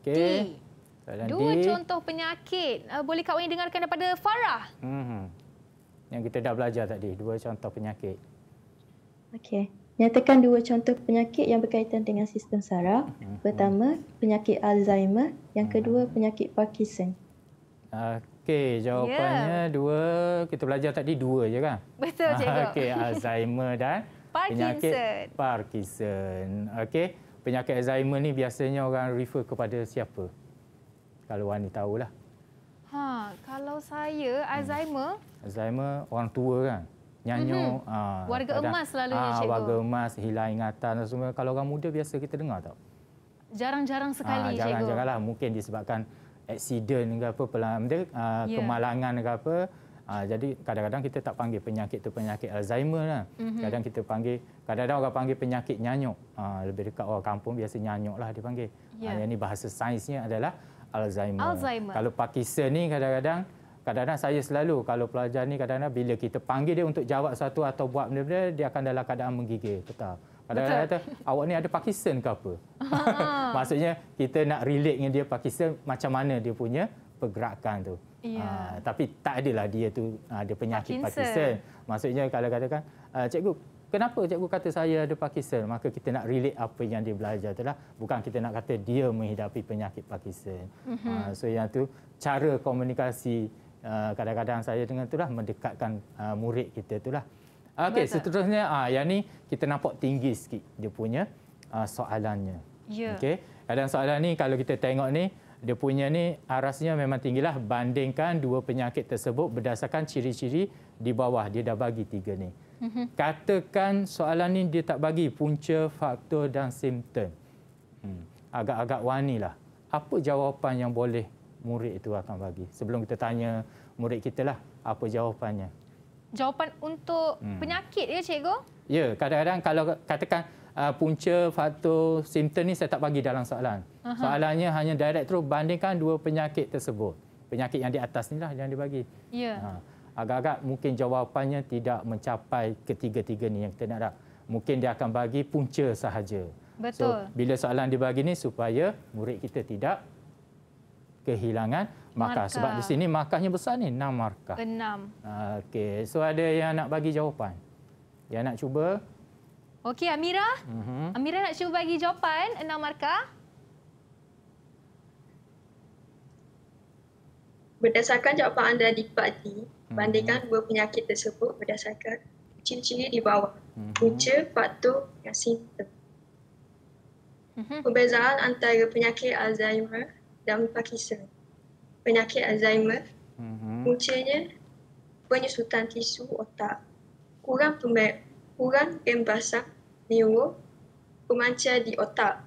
Okey. Dua contoh penyakit uh, boleh kau dengarkan daripada Farah. Hmm. Yang kita dah belajar tadi, dua contoh penyakit. Okey. Nyatakan dua contoh penyakit yang berkaitan dengan sistem saraf. Hmm. Pertama, penyakit Alzheimer, yang mhm. kedua penyakit Parkinson. Okey, jawapannya yeah. dua. Kita belajar tadi dua je kan? Betul, ah, cikgu. Okey, Alzheimer dan Parkinson. penyakit Parkinson. Okey, penyakit Alzheimer ni biasanya orang refer kepada siapa? Kalau Wani tahulah. Ha, kalau saya hmm. Alzheimer. Hmm. Alzheimer orang tua kan. Nyanyo. Mm-hmm. Ha, warga kadang, emas selalunya ha, cikgu. warga emas hilang ingatan dan semua. Kalau orang muda biasa kita dengar tak? Jarang-jarang ah, sekali ha, jarang, cikgu. Jarang-jarang lah. mungkin disebabkan aksiden ke apa pelan dia yeah. Ya. kemalangan ke apa. Ha, jadi kadang-kadang kita tak panggil penyakit itu penyakit Alzheimer lah. Mm-hmm. Kadang kita panggil, kadang-kadang orang panggil penyakit nyanyuk. Ha, lebih dekat orang kampung biasa nyanyuk lah dipanggil. Yeah. Ha, ya. yang ini bahasa sainsnya adalah Alzheimer. Alzheimer. Kalau Parkinson ni kadang-kadang kadang-kadang saya selalu kalau pelajar ni kadang-kadang bila kita panggil dia untuk jawab satu atau buat benda-benda dia akan dalam keadaan menggigil total. Kadang-kadang kata awak ni ada Parkinson ke apa? Ah. Maksudnya kita nak relate dengan dia Parkinson macam mana dia punya pergerakan tu. Ya. Aa, ah, tapi tak adalah dia tu ada ah, penyakit Parkinson. Parkinson. Maksudnya kalau katakan cikgu kenapa cikgu kata saya ada Parkinson maka kita nak relate apa yang dia belajar itulah bukan kita nak kata dia menghidapi penyakit Parkinson mm-hmm. so yang tu cara komunikasi ah, kadang-kadang saya dengan tu lah mendekatkan ah, murid kita lah. okey seterusnya ah yang ni kita nampak tinggi sikit dia punya soalannya yeah. okey dan soalan ni kalau kita tengok ni dia punya ni arasnya memang tinggilah bandingkan dua penyakit tersebut berdasarkan ciri-ciri di bawah dia dah bagi tiga ni. -hmm. Katakan soalan ini dia tak bagi punca, faktor dan simptom. Hmm. Agak-agak hmm. lah Apa jawapan yang boleh murid itu akan bagi? Sebelum kita tanya murid kita lah, apa jawapannya? Jawapan untuk hmm. penyakit ya cikgu? Ya, kadang-kadang kalau katakan uh, punca, faktor, simptom ni saya tak bagi dalam soalan. Uh -huh. Soalannya hanya direct terus bandingkan dua penyakit tersebut. Penyakit yang di atas ni lah yang dibagi. Ya. Yeah. Ha agak-agak mungkin jawapannya tidak mencapai ketiga-tiga ni yang kita nak dah. Mungkin dia akan bagi punca sahaja. Betul. So, bila soalan dibagi ni supaya murid kita tidak kehilangan markah. markah. Sebab di sini markahnya besar ni, enam markah. Enam. Okey, so ada yang nak bagi jawapan? Yang nak cuba? Okey, Amira. Uh mhm. -huh. Amira nak cuba bagi jawapan enam markah. Berdasarkan jawapan anda di parti, Hmm. bandingkan dua penyakit tersebut berdasarkan ciri-ciri di bawah. Hmm. Punca, faktor dan simptom. Hmm. Perbezaan antara penyakit Alzheimer dan Parkinson. Penyakit Alzheimer, puncanya penyusutan tisu otak, kurang pemer- kurang pembasan neuro, pemanca di otak.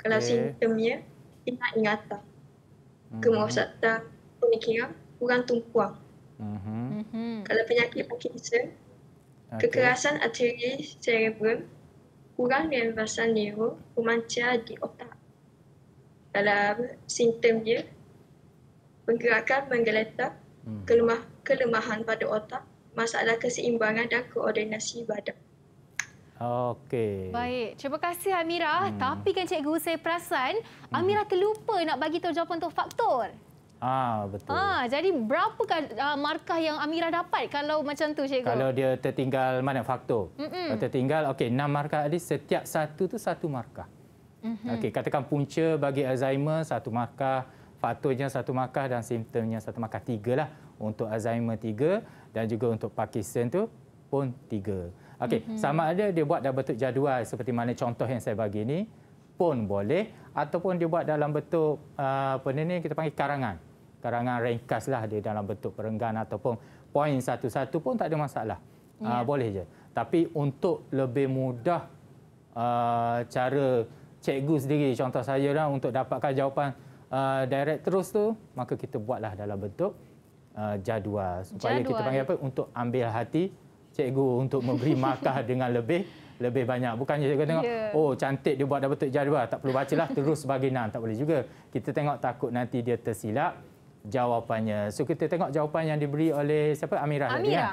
Kalau okay. simptomnya, tidak ingatan, kemerosakan pemikiran, kurang tumpuan. Mm-hmm. mm-hmm. Kalau penyakit Parkinson, okay. kekerasan arteri cerebral, kurang rembasan neuro, pemancar di otak. Dalam simptom dia, penggerakan menggeletak, mm. kelemah, kelemahan pada otak, masalah keseimbangan dan koordinasi badan. Okey. Baik. Terima kasih Amira. Hmm. Tapi kan cikgu saya perasan hmm. Amira terlupa nak bagi tahu jawapan tu faktor. Ah betul. Ah jadi berapa uh, markah yang Amira dapat kalau macam tu cikgu? Kalau dia tertinggal mana faktor? Mm -mm. Tertinggal okey enam markah tadi setiap satu tu satu markah. Mm -hmm. Okey katakan punca bagi Alzheimer satu markah, faktornya satu markah dan simptomnya satu markah tiga lah untuk Alzheimer tiga dan juga untuk Parkinson tu pun tiga. Okey mm -hmm. sama ada dia buat dalam bentuk jadual seperti mana contoh yang saya bagi ni pun boleh ataupun dia buat dalam bentuk uh, apa ni kita panggil karangan karangan ringkas lah dia dalam bentuk perenggan ataupun poin satu-satu pun tak ada masalah. Ah, ya. Uh, boleh je. Tapi untuk lebih mudah uh, cara cikgu sendiri, contoh saya lah untuk dapatkan jawapan uh, direct terus tu, maka kita buatlah dalam bentuk uh, jadual. Supaya jadual. kita panggil apa? Untuk ambil hati cikgu untuk memberi markah dengan lebih lebih banyak. Bukannya cikgu tengok, yeah. oh cantik dia buat dalam bentuk jadual, tak perlu bacalah terus bagi nan. Tak boleh juga. Kita tengok takut nanti dia tersilap jawapannya. So kita tengok jawapan yang diberi oleh siapa Amira tadi. Amira. Ya?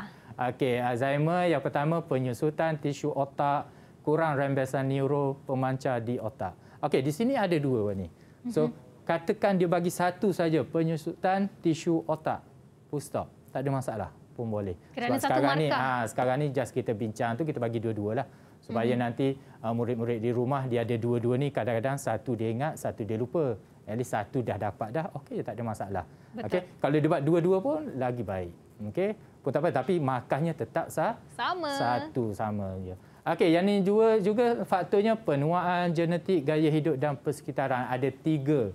Okey, Alzheimer yang pertama penyusutan tisu otak, kurang rembesan neuro pemancar di otak. Okey, di sini ada dua ni. So mhm. katakan dia bagi satu saja penyusutan tisu otak. Full stop. Tak ada masalah pun boleh. Kerana Sebab satu sekarang ni, ha, sekarang ni just kita bincang tu kita bagi dua dua lah Supaya mm-hmm. nanti uh, murid-murid di rumah dia ada dua-dua ni kadang-kadang satu dia ingat, satu dia lupa. At least satu dah dapat dah, okey tak ada masalah. Okey, kalau dia dapat dua-dua pun lagi baik. Okey, pun tak apa tapi makannya tetap sah. Sama. Satu sama je. Ya. Okey, yang ini juga juga faktornya penuaan genetik, gaya hidup dan persekitaran ada tiga.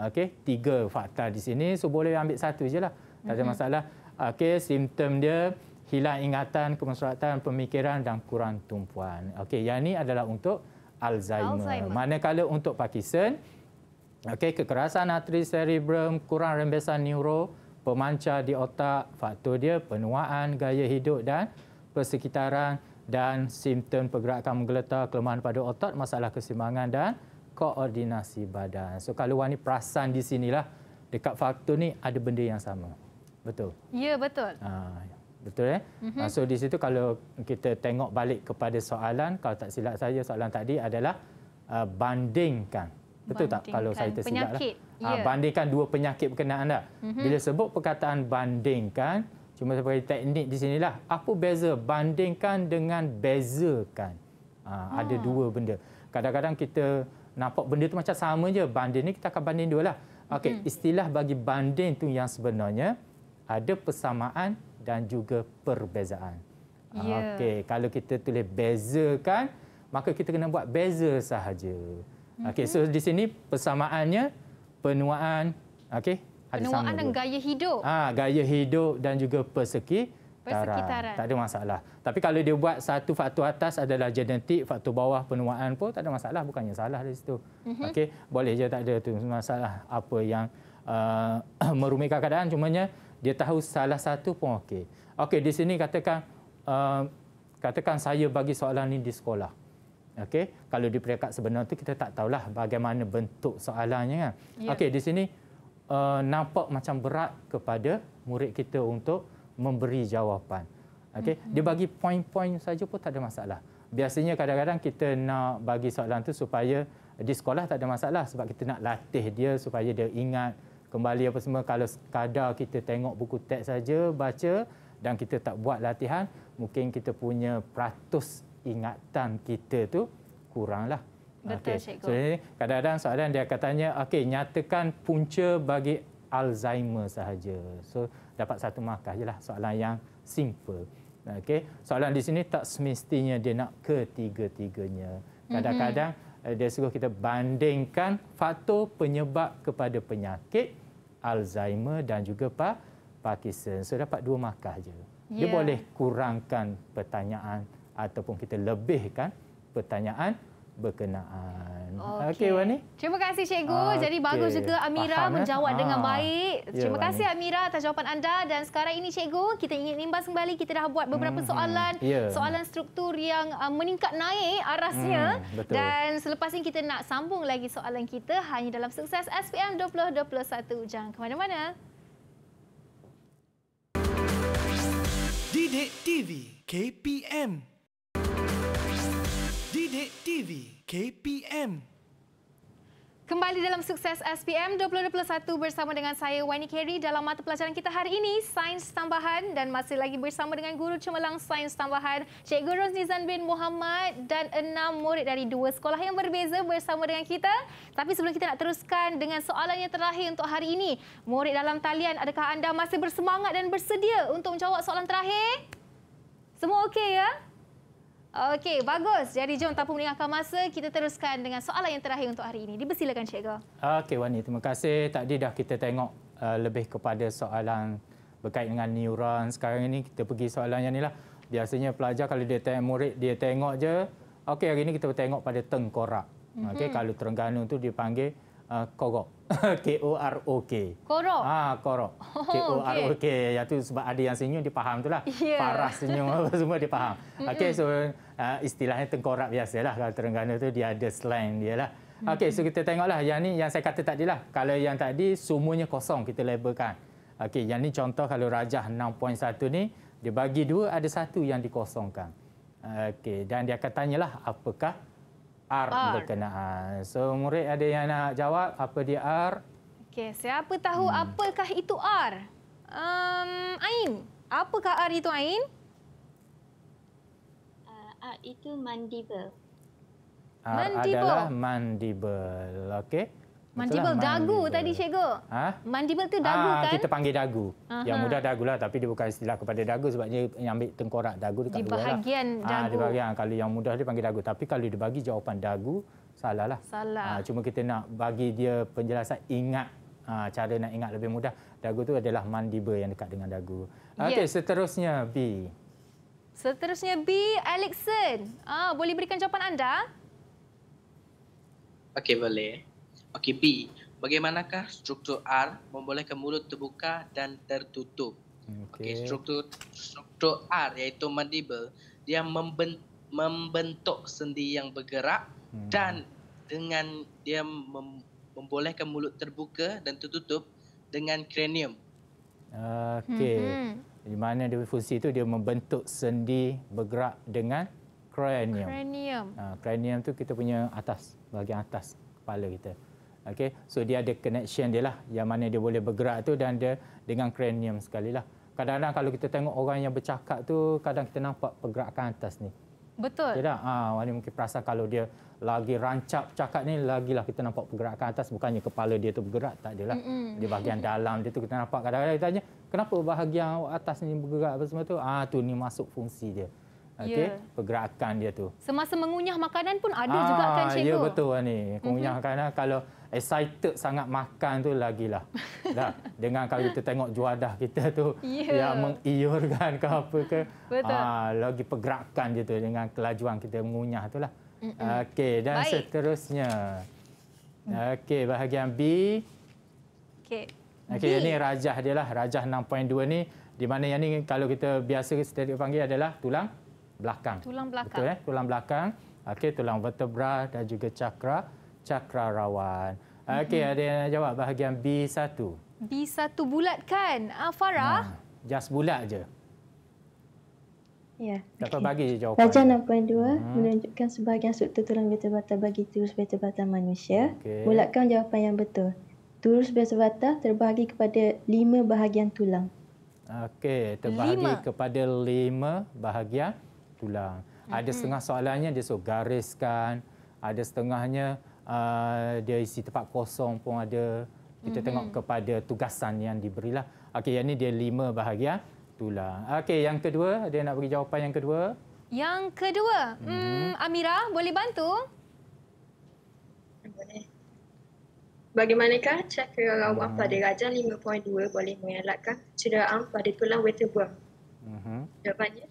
Okey, tiga fakta di sini. So boleh ambil satu je lah. Tak ada masalah. Okey, simptom dia hilang ingatan, kemasyarakatan, pemikiran dan kurang tumpuan. Okey, yang ini adalah untuk Alzheimer. Alzheimer. Manakala untuk Parkinson, Okey, kekerasan atri cerebrum, kurang rembesan neuro, pemancar di otak, faktor dia penuaan, gaya hidup dan persekitaran dan simptom pergerakan menggeletar, kelemahan pada otot, masalah kesimbangan dan koordinasi badan. So kalau wani perasan di sinilah dekat faktor ni ada benda yang sama. Betul. Ya, betul. Ha, betul eh. Mm-hmm. So di situ kalau kita tengok balik kepada soalan, kalau tak silap saya soalan tadi adalah uh, bandingkan Betul tak kalau saya tersilap lah. Ha, ya. Bandingkan dua penyakit berkenaan dah. Mm-hmm. Bila sebut perkataan bandingkan, cuma sebagai teknik di sinilah. Apa beza bandingkan dengan bezakan? Ha, ha. ada ah. dua benda. Kadang-kadang kita nampak benda tu macam sama je. Banding ni kita akan banding dua lah. Okey, mm-hmm. istilah bagi banding tu yang sebenarnya ada persamaan dan juga perbezaan. Yeah. Okey, kalau kita tulis bezakan, maka kita kena buat beza sahaja. Okey, so mm-hmm. di sini persamaannya penuaan, okey, ada penuaan dan juga. gaya hidup. Ah, ha, gaya hidup dan juga persekitaran. persekitaran. Tak ada masalah. Tapi kalau dia buat satu faktor atas adalah genetik, faktor bawah penuaan pun tak ada masalah, bukannya salah dari situ. Mm-hmm. Okey, boleh je tak ada tu masalah apa yang uh, ah, merumitkan keadaan cumanya dia tahu salah satu pun okey. Okey, di sini katakan uh, katakan saya bagi soalan ini di sekolah. Okey, kalau di peringkat sebenar tu kita tak tahulah bagaimana bentuk soalannya kan. Yeah. Okey, di sini uh, nampak macam berat kepada murid kita untuk memberi jawapan. Okey, mm-hmm. dia bagi poin-poin saja pun tak ada masalah. Biasanya kadang-kadang kita nak bagi soalan tu supaya di sekolah tak ada masalah sebab kita nak latih dia supaya dia ingat kembali apa semua kalau sekadar kita tengok buku teks saja baca dan kita tak buat latihan mungkin kita punya peratus ingatan kita tu kuranglah. Betul, okay. Cikgu. So, kadang-kadang soalan dia katanya, tanya, okay, nyatakan punca bagi Alzheimer sahaja. So, dapat satu markah je lah soalan yang simple. Okay. Soalan di sini tak semestinya dia nak ketiga-tiganya. Mhm. Kadang-kadang mm-hmm. dia suruh kita bandingkan faktor penyebab kepada penyakit Alzheimer dan juga Pakistan, So, dapat dua markah je. Yeah. Dia ya. boleh kurangkan pertanyaan ataupun kita lebihkan pertanyaan berkenaan. Okey okay, Wani. Terima kasih Cikgu. Okay. Jadi bagus juga Amira Faham, eh? menjawab ya? dengan ah. baik. Ya, Terima kasih Wani. Amira atas jawapan anda dan sekarang ini Cikgu kita ingin nimbas kembali. Kita dah buat beberapa hmm, hmm. soalan. Hmm, ya. yeah. Soalan struktur yang uh, meningkat naik arasnya. Hmm, Dan selepas ini kita nak sambung lagi soalan kita hanya dalam sukses SPM 2021. Jangan ke mana-mana. Didik TV KPM Didik TV KPM Kembali dalam sukses SPM 2021 bersama dengan saya Wani Carey dalam mata pelajaran kita hari ini Sains Tambahan dan masih lagi bersama dengan guru cemerlang Sains Tambahan Cikgu Rosnizan bin Muhammad dan enam murid dari dua sekolah yang berbeza bersama dengan kita. Tapi sebelum kita nak teruskan dengan soalan yang terakhir untuk hari ini, murid dalam talian adakah anda masih bersemangat dan bersedia untuk menjawab soalan terakhir? Semua okey ya? Okey, bagus. Jadi jom tanpa meninggalkan masa, kita teruskan dengan soalan yang terakhir untuk hari ini. Dibersilakan Cikgu. Okey, Wani. Terima kasih. Tadi dah kita tengok uh, lebih kepada soalan berkait dengan neuron. Sekarang ini kita pergi soalan yang inilah. Biasanya pelajar kalau dia tengok murid, dia tengok je. Okey, hari ini kita tengok pada tengkorak. Okey, mm -hmm. kalau Terengganu tu dipanggil uh, korok. K O R O K. Korok. Ah, korok. Oh, K O R O K. Ya tu sebab ada yang senyum dia faham itulah. Yeah. Parah senyum semua dia faham. Okey, so uh, istilahnya tengkorak biasalah kalau Terengganu tu dia ada slang dia lah. Okey, so kita tengoklah yang ni yang saya kata tadi lah. Kalau yang tadi semuanya kosong kita labelkan. Okey, yang ni contoh kalau rajah 6.1 ni dia bagi dua ada satu yang dikosongkan. Okey, dan dia akan tanyalah apakah R berkenaan. So murid ada yang nak jawab apa dia R? Okey, siapa tahu hmm. apakah itu R? Um, Ain, apakah R itu Ain? Uh, R itu mandible. mandible. adalah mandible. Okey. Mandible lah, dagu tadi cikgu. Ha? Mandible tu ah, dagu ha, kan? Kita panggil dagu. Aha. Yang mudah dagu lah tapi dia bukan istilah kepada dagu sebabnya yang ambil tengkorak dagu dekat luar. Di bahagian luar lah. Ah, dagu. Ha, di bahagian. Ah, kalau yang mudah dia panggil dagu. Tapi kalau dia bagi jawapan dagu, salah lah. Salah. Ha, cuma kita nak bagi dia penjelasan ingat. Ha, cara nak ingat lebih mudah. Dagu tu adalah mandible yang dekat dengan dagu. Ha, Okey, seterusnya B. Seterusnya B, Alexson. ah boleh berikan jawapan anda? Okey, boleh. Okey B. Bagaimanakah struktur R membolehkan mulut terbuka dan tertutup? Okey okay, struktur struktur R iaitu mandible dia membentuk sendi yang bergerak hmm. dan dengan dia mem, membolehkan mulut terbuka dan tertutup dengan kranium. Okey. Hmm. Di mana dia fungsi itu dia membentuk sendi bergerak dengan kranium. Kranium. Ah kranium tu kita punya atas bahagian atas kepala kita. Okay, so dia ada connection dia lah yang mana dia boleh bergerak tu dan dia dengan cranium sekali lah. Kadang-kadang kalau kita tengok orang yang bercakap tu, kadang kita nampak pergerakan atas ni. Betul. Tidak? Ha, mungkin perasa kalau dia lagi rancap cakap ni, lagilah kita nampak pergerakan atas. Bukannya kepala dia tu bergerak, tak adalah. Mm -mm. Di bahagian dalam dia tu kita nampak. Kadang-kadang kita tanya, kenapa bahagian atas ni bergerak apa semua tu? Ah, ha, tu ni masuk fungsi dia okay? yeah. pergerakan dia tu. Semasa mengunyah makanan pun ada ah, juga kan cikgu? Ya, betul ni. Mengunyah mm -hmm. makanan kalau excited sangat makan tu lagilah. Dah. Dengan kalau kita tengok juadah kita tu yeah. yang mengiurkan ke apa ke. Betul. Ah, lagi pergerakan dia tu dengan kelajuan kita mengunyah tu lah. Mm -mm. Okey, dan Baik. seterusnya. Mm. Okay, bahagian B. Okay. Okey, ini rajah dia lah. Rajah 6.2 ni. Di mana yang ni kalau kita biasa kita panggil adalah tulang belakang. Tulang belakang. Betul, eh? Tulang belakang. Okey, tulang vertebra dan juga cakra, cakra rawan. Okey, mm-hmm. ada yang nak jawab bahagian B1. B1 bulat kan? Uh, Farah? Nah, ha, just bulat je. Ya. Yeah. Dapat bagi je jawapan. Bajan 6.2 hmm. menunjukkan sebahagian struktur tulang vertebrata bagi terus vertebrata manusia. Okay. Bulatkan jawapan yang betul. Terus vertebrata terbahagi kepada lima bahagian tulang. Okey, terbahagi lima. kepada lima bahagian tulang. Mm-hmm. Ada setengah soalannya dia suruh gariskan. Ada setengahnya uh, dia isi tempat kosong pun ada. Kita mm-hmm. tengok kepada tugasan yang diberilah. Okey, yang ini dia lima bahagian tulang. Okey, yang kedua, dia nak bagi jawapan yang kedua. Yang kedua, mm-hmm. Amira boleh bantu? Bagaimanakah cakera rawang pada rajang 5.2 boleh mengelakkan cederaan pada tulang wetabuang? Mm-hmm. Jawapannya,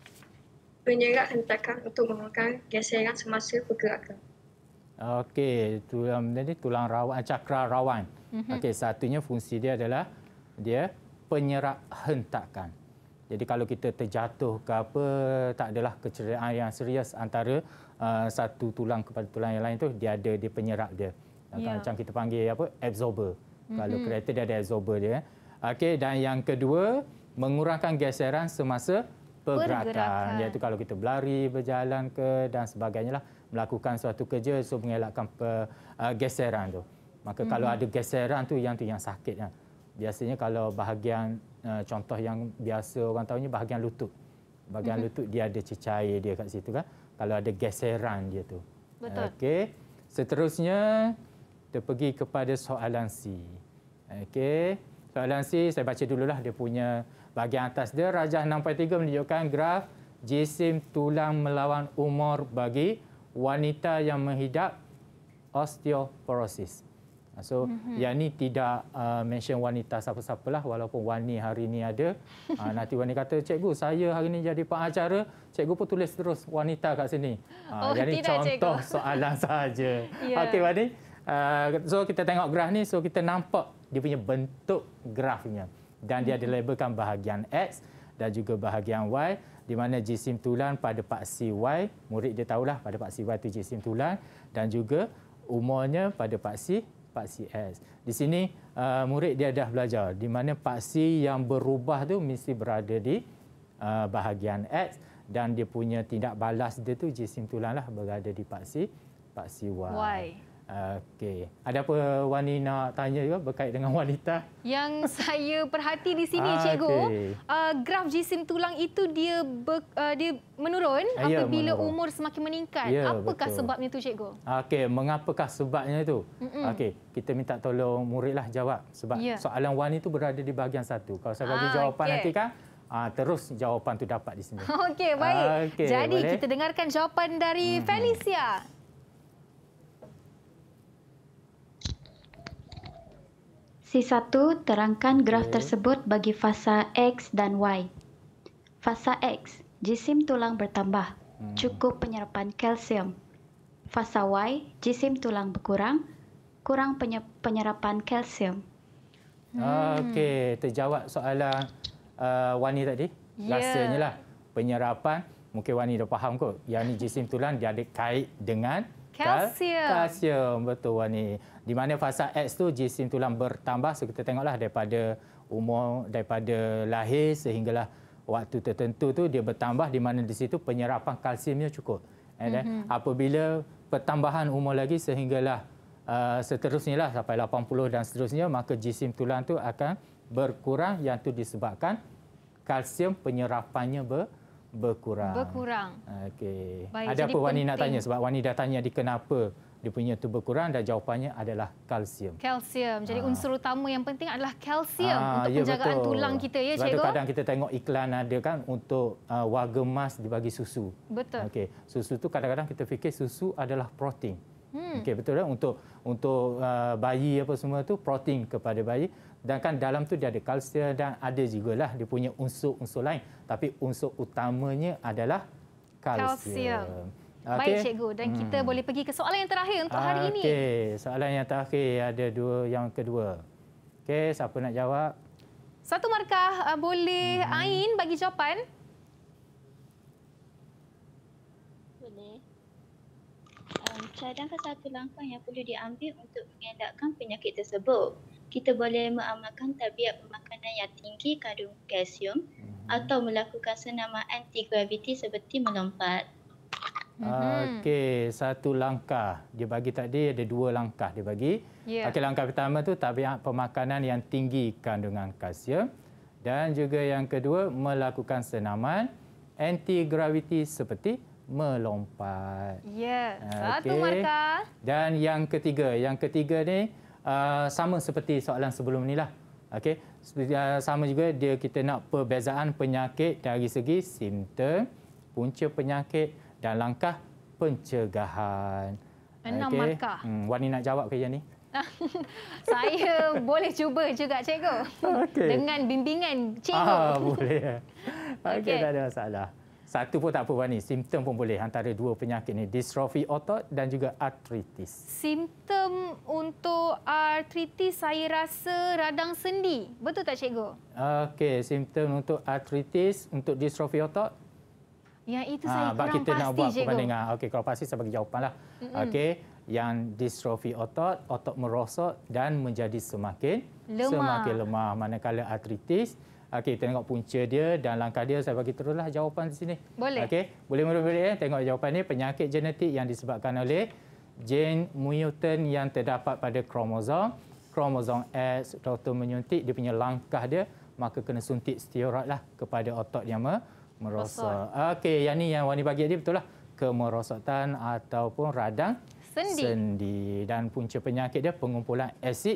penyerap hentakan untuk mengurangkan geseran semasa pergerakan. Okey, tulang ini tulang rawan eh, cakra rawan. Mm-hmm. Okey, satunya fungsi dia adalah dia penyerap hentakan. Jadi kalau kita terjatuh ke apa tak adalah kecederaan yang serius antara uh, satu tulang kepada tulang yang lain tu dia ada dia penyerap dia. Yeah. Macam kita panggil apa absorber. Mm-hmm. Kalau mhm. kereta dia ada absorber dia. Okey, dan yang kedua mengurangkan geseran semasa pergerakan. Iaitu kalau kita berlari, berjalan ke dan sebagainya lah, melakukan suatu kerja so mengelakkan pergeseran uh, tu. Maka hmm. kalau mm-hmm. ada geseran tu yang tu yang sakit ya. Biasanya kalau bahagian uh, contoh yang biasa orang tahu ni bahagian lutut. Bahagian hmm. lutut dia ada cecair dia kat situ kan. Kalau ada geseran dia tu. Betul. Okey. Seterusnya kita pergi kepada soalan C. Okey. Soalan C saya baca dululah dia punya Bahagian atas dia, rajah 6.3 menunjukkan graf jisim tulang melawan umur bagi wanita yang menghidap osteoporosis. Ah, so, mm -hmm. yang ni tidak uh, mention wanita siapa-siapalah walaupun Wani hari ni ada. Uh, nanti Wani kata, Cikgu, saya hari ni jadi pengacara. Cikgu pun tulis terus wanita kat sini. Uh, oh, jadi tidak, contoh Cikgu. soalan sahaja. Yeah. Okey, Wani. Uh, so, kita tengok graf ni. So, kita nampak dia punya bentuk grafnya. Mm dan dia dilabelkan mm-hmm. bahagian X dan juga bahagian Y di mana jisim tulang pada paksi Y murid dia tahulah pada paksi Y itu jisim tulang dan juga umurnya pada paksi paksi S. Di sini uh, murid dia dah belajar di mana paksi yang berubah tu mesti berada di uh, bahagian X dan dia punya tindak balas dia tu jisim tulanglah berada di paksi paksi Y. y. Okey. Ada apa Wani nak tanya juga berkait dengan wanita? Yang saya perhati di sini, okay. Ah, cikgu, uh, graf jisim tulang itu dia ber, uh, dia menurun ya, apabila menurun. umur semakin meningkat. Ya, apakah betul. sebabnya itu, Cikgu? Okey, mengapakah sebabnya itu? Mm -mm. Okey, kita minta tolong muridlah jawab. Sebab ya. soalan Wani itu berada di bahagian satu. Kalau saya bagi ah, jawapan okay. nanti kan, uh, terus jawapan tu dapat di sini. Okey, baik. Ah, okay, Jadi boleh? kita dengarkan jawapan dari mm -hmm. Felicia. C1 terangkan graf tersebut bagi fasa X dan Y. Fasa X, jisim tulang bertambah, hmm. cukup penyerapan kalsium. Fasa Y, jisim tulang berkurang, kurang penyerapan kalsium. Ah, hmm. Okey, terjawab soalan uh, Wani tadi. Yeah. Rasanya lah penyerapan, mungkin Wani dah faham kot. Yang ni jisim tulang dia ada kait dengan kalsium. Kalsium, betul Wani di mana fasa X tu jisim tulang bertambah so kita tengoklah daripada umur daripada lahir sehinggalah waktu tertentu tu dia bertambah di mana di situ penyerapan kalsiumnya cukup mm-hmm. apabila pertambahan umur lagi sehinggalah uh, seterusnya lah sampai 80 dan seterusnya maka jisim tulang tu akan berkurang yang tu disebabkan kalsium penyerapannya ber berkurang. Berkurang. Okey. Ada apa penting. nak tanya sebab Wani dah tanya di kenapa dia punya tu berkurang dan jawapannya adalah kalsium. Kalsium. Jadi Aa. Ah. unsur utama yang penting adalah kalsium Aa, ah, untuk ya, penjagaan betul. tulang kita ya, Sebab cikgu. Kadang-kadang kita tengok iklan ada kan untuk uh, warga emas dibagi susu. Betul. Okey, susu tu kadang-kadang kita fikir susu adalah protein. Hmm. Okey, betul kan untuk untuk uh, bayi apa semua tu protein kepada bayi dan kan dalam tu dia ada kalsium dan ada jugalah dia punya unsur-unsur lain tapi unsur utamanya adalah kalsium. kalsium. Okay. Baik cikgu dan hmm. kita boleh pergi ke soalan yang terakhir untuk hari okay. ini. Okey, soalan yang terakhir ada dua yang kedua. Okey, siapa nak jawab? Satu markah uh, boleh hmm. Ain bagi jawapan. Um, Cadangan satu langkah yang perlu diambil untuk mengelakkan penyakit tersebut. Kita boleh mengamalkan tabiat pemakanan yang tinggi kandung kalsium hmm. atau melakukan senaman anti-graviti seperti melompat. Mm-hmm. Okey, satu langkah. Dia bagi tadi ada dua langkah dia bagi. Yeah. Okey, langkah pertama tu tabiat pemakanan yang tinggi kandungan kalsium dan juga yang kedua melakukan senaman anti graviti seperti melompat. Ya, yeah. satu okay. markah. Dan yang ketiga, yang ketiga ni uh, sama seperti soalan sebelum ni lah. Okey, uh, sama juga dia kita nak perbezaan penyakit dari segi simptom, punca penyakit dan langkah pencegahan. Enam okay. markah. Hmm, Wani nak jawab ke yang ni? Saya boleh cuba juga cikgu. Okay. Dengan bimbingan cikgu. Ah, boleh. Okey, okay. tak ada masalah. Satu pun tak apa Wani, simptom pun boleh antara dua penyakit ni, distrofi otot dan juga artritis. Simptom untuk artritis saya rasa radang sendi. Betul tak cikgu? Okey, simptom untuk artritis untuk distrofi otot yang itu ah, saya ha, kurang kita nak buat perbandingan. Ah, okey, kalau pasti saya bagi jawapan lah. Mm -hmm. Okey, yang distrofi otot, otot merosot dan menjadi semakin lemah. semakin lemah. Manakala artritis, Okey, kita tengok punca dia dan langkah dia saya bagi teruslah jawapan di sini. Boleh. Okey, boleh boleh ya. Tengok jawapan ni penyakit genetik yang disebabkan oleh gen mutant yang terdapat pada kromosom kromosom X doktor menyuntik dia punya langkah dia maka kena suntik steroid lah kepada otot yang merosot. Okey, yang ni yang Wani bagi tadi betul lah. Kemerosotan ataupun radang sendi. sendi. Dan punca penyakit dia pengumpulan asid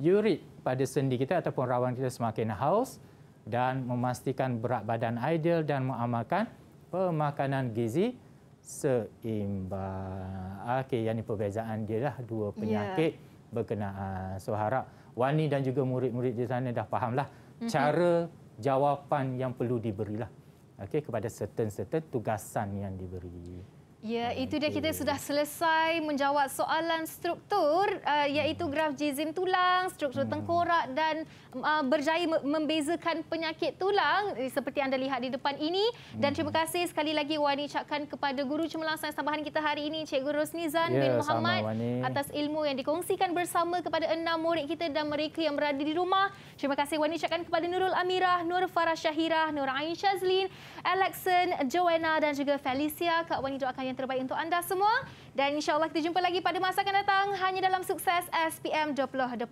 urit pada sendi kita ataupun rawan kita semakin haus dan memastikan berat badan ideal dan mengamalkan pemakanan gizi seimbang. Okey, yang ini perbezaan dia lah dua ya. penyakit yeah. berkenaan. So harap Wani dan juga murid-murid di sana dah fahamlah mm-hmm. cara jawapan yang perlu diberilah okay, kepada certain-certain tugasan yang diberi. Ya, itu dia kita sudah selesai menjawab soalan struktur uh, iaitu graf jizim tulang, struktur hmm. tengkorak dan uh, berjaya membezakan penyakit tulang eh, seperti anda lihat di depan ini. Dan terima hmm. kasih sekali lagi Wani ucapkan kepada Guru Cemerlang Sains Tambahan kita hari ini, Cikgu Rosnizan ya, bin Muhammad atas ilmu yang dikongsikan bersama kepada enam murid kita dan mereka yang berada di rumah. Terima kasih Wani ucapkan kepada Nurul Amirah, Nur Farah Syahirah, Nur Ain Shazlin, Alexan, Joanna dan juga Felicia. Kak Wani doakan yang terbaik untuk anda semua. Dan insyaAllah kita jumpa lagi pada masa akan datang hanya dalam sukses SPM 2021.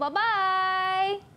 Bye-bye.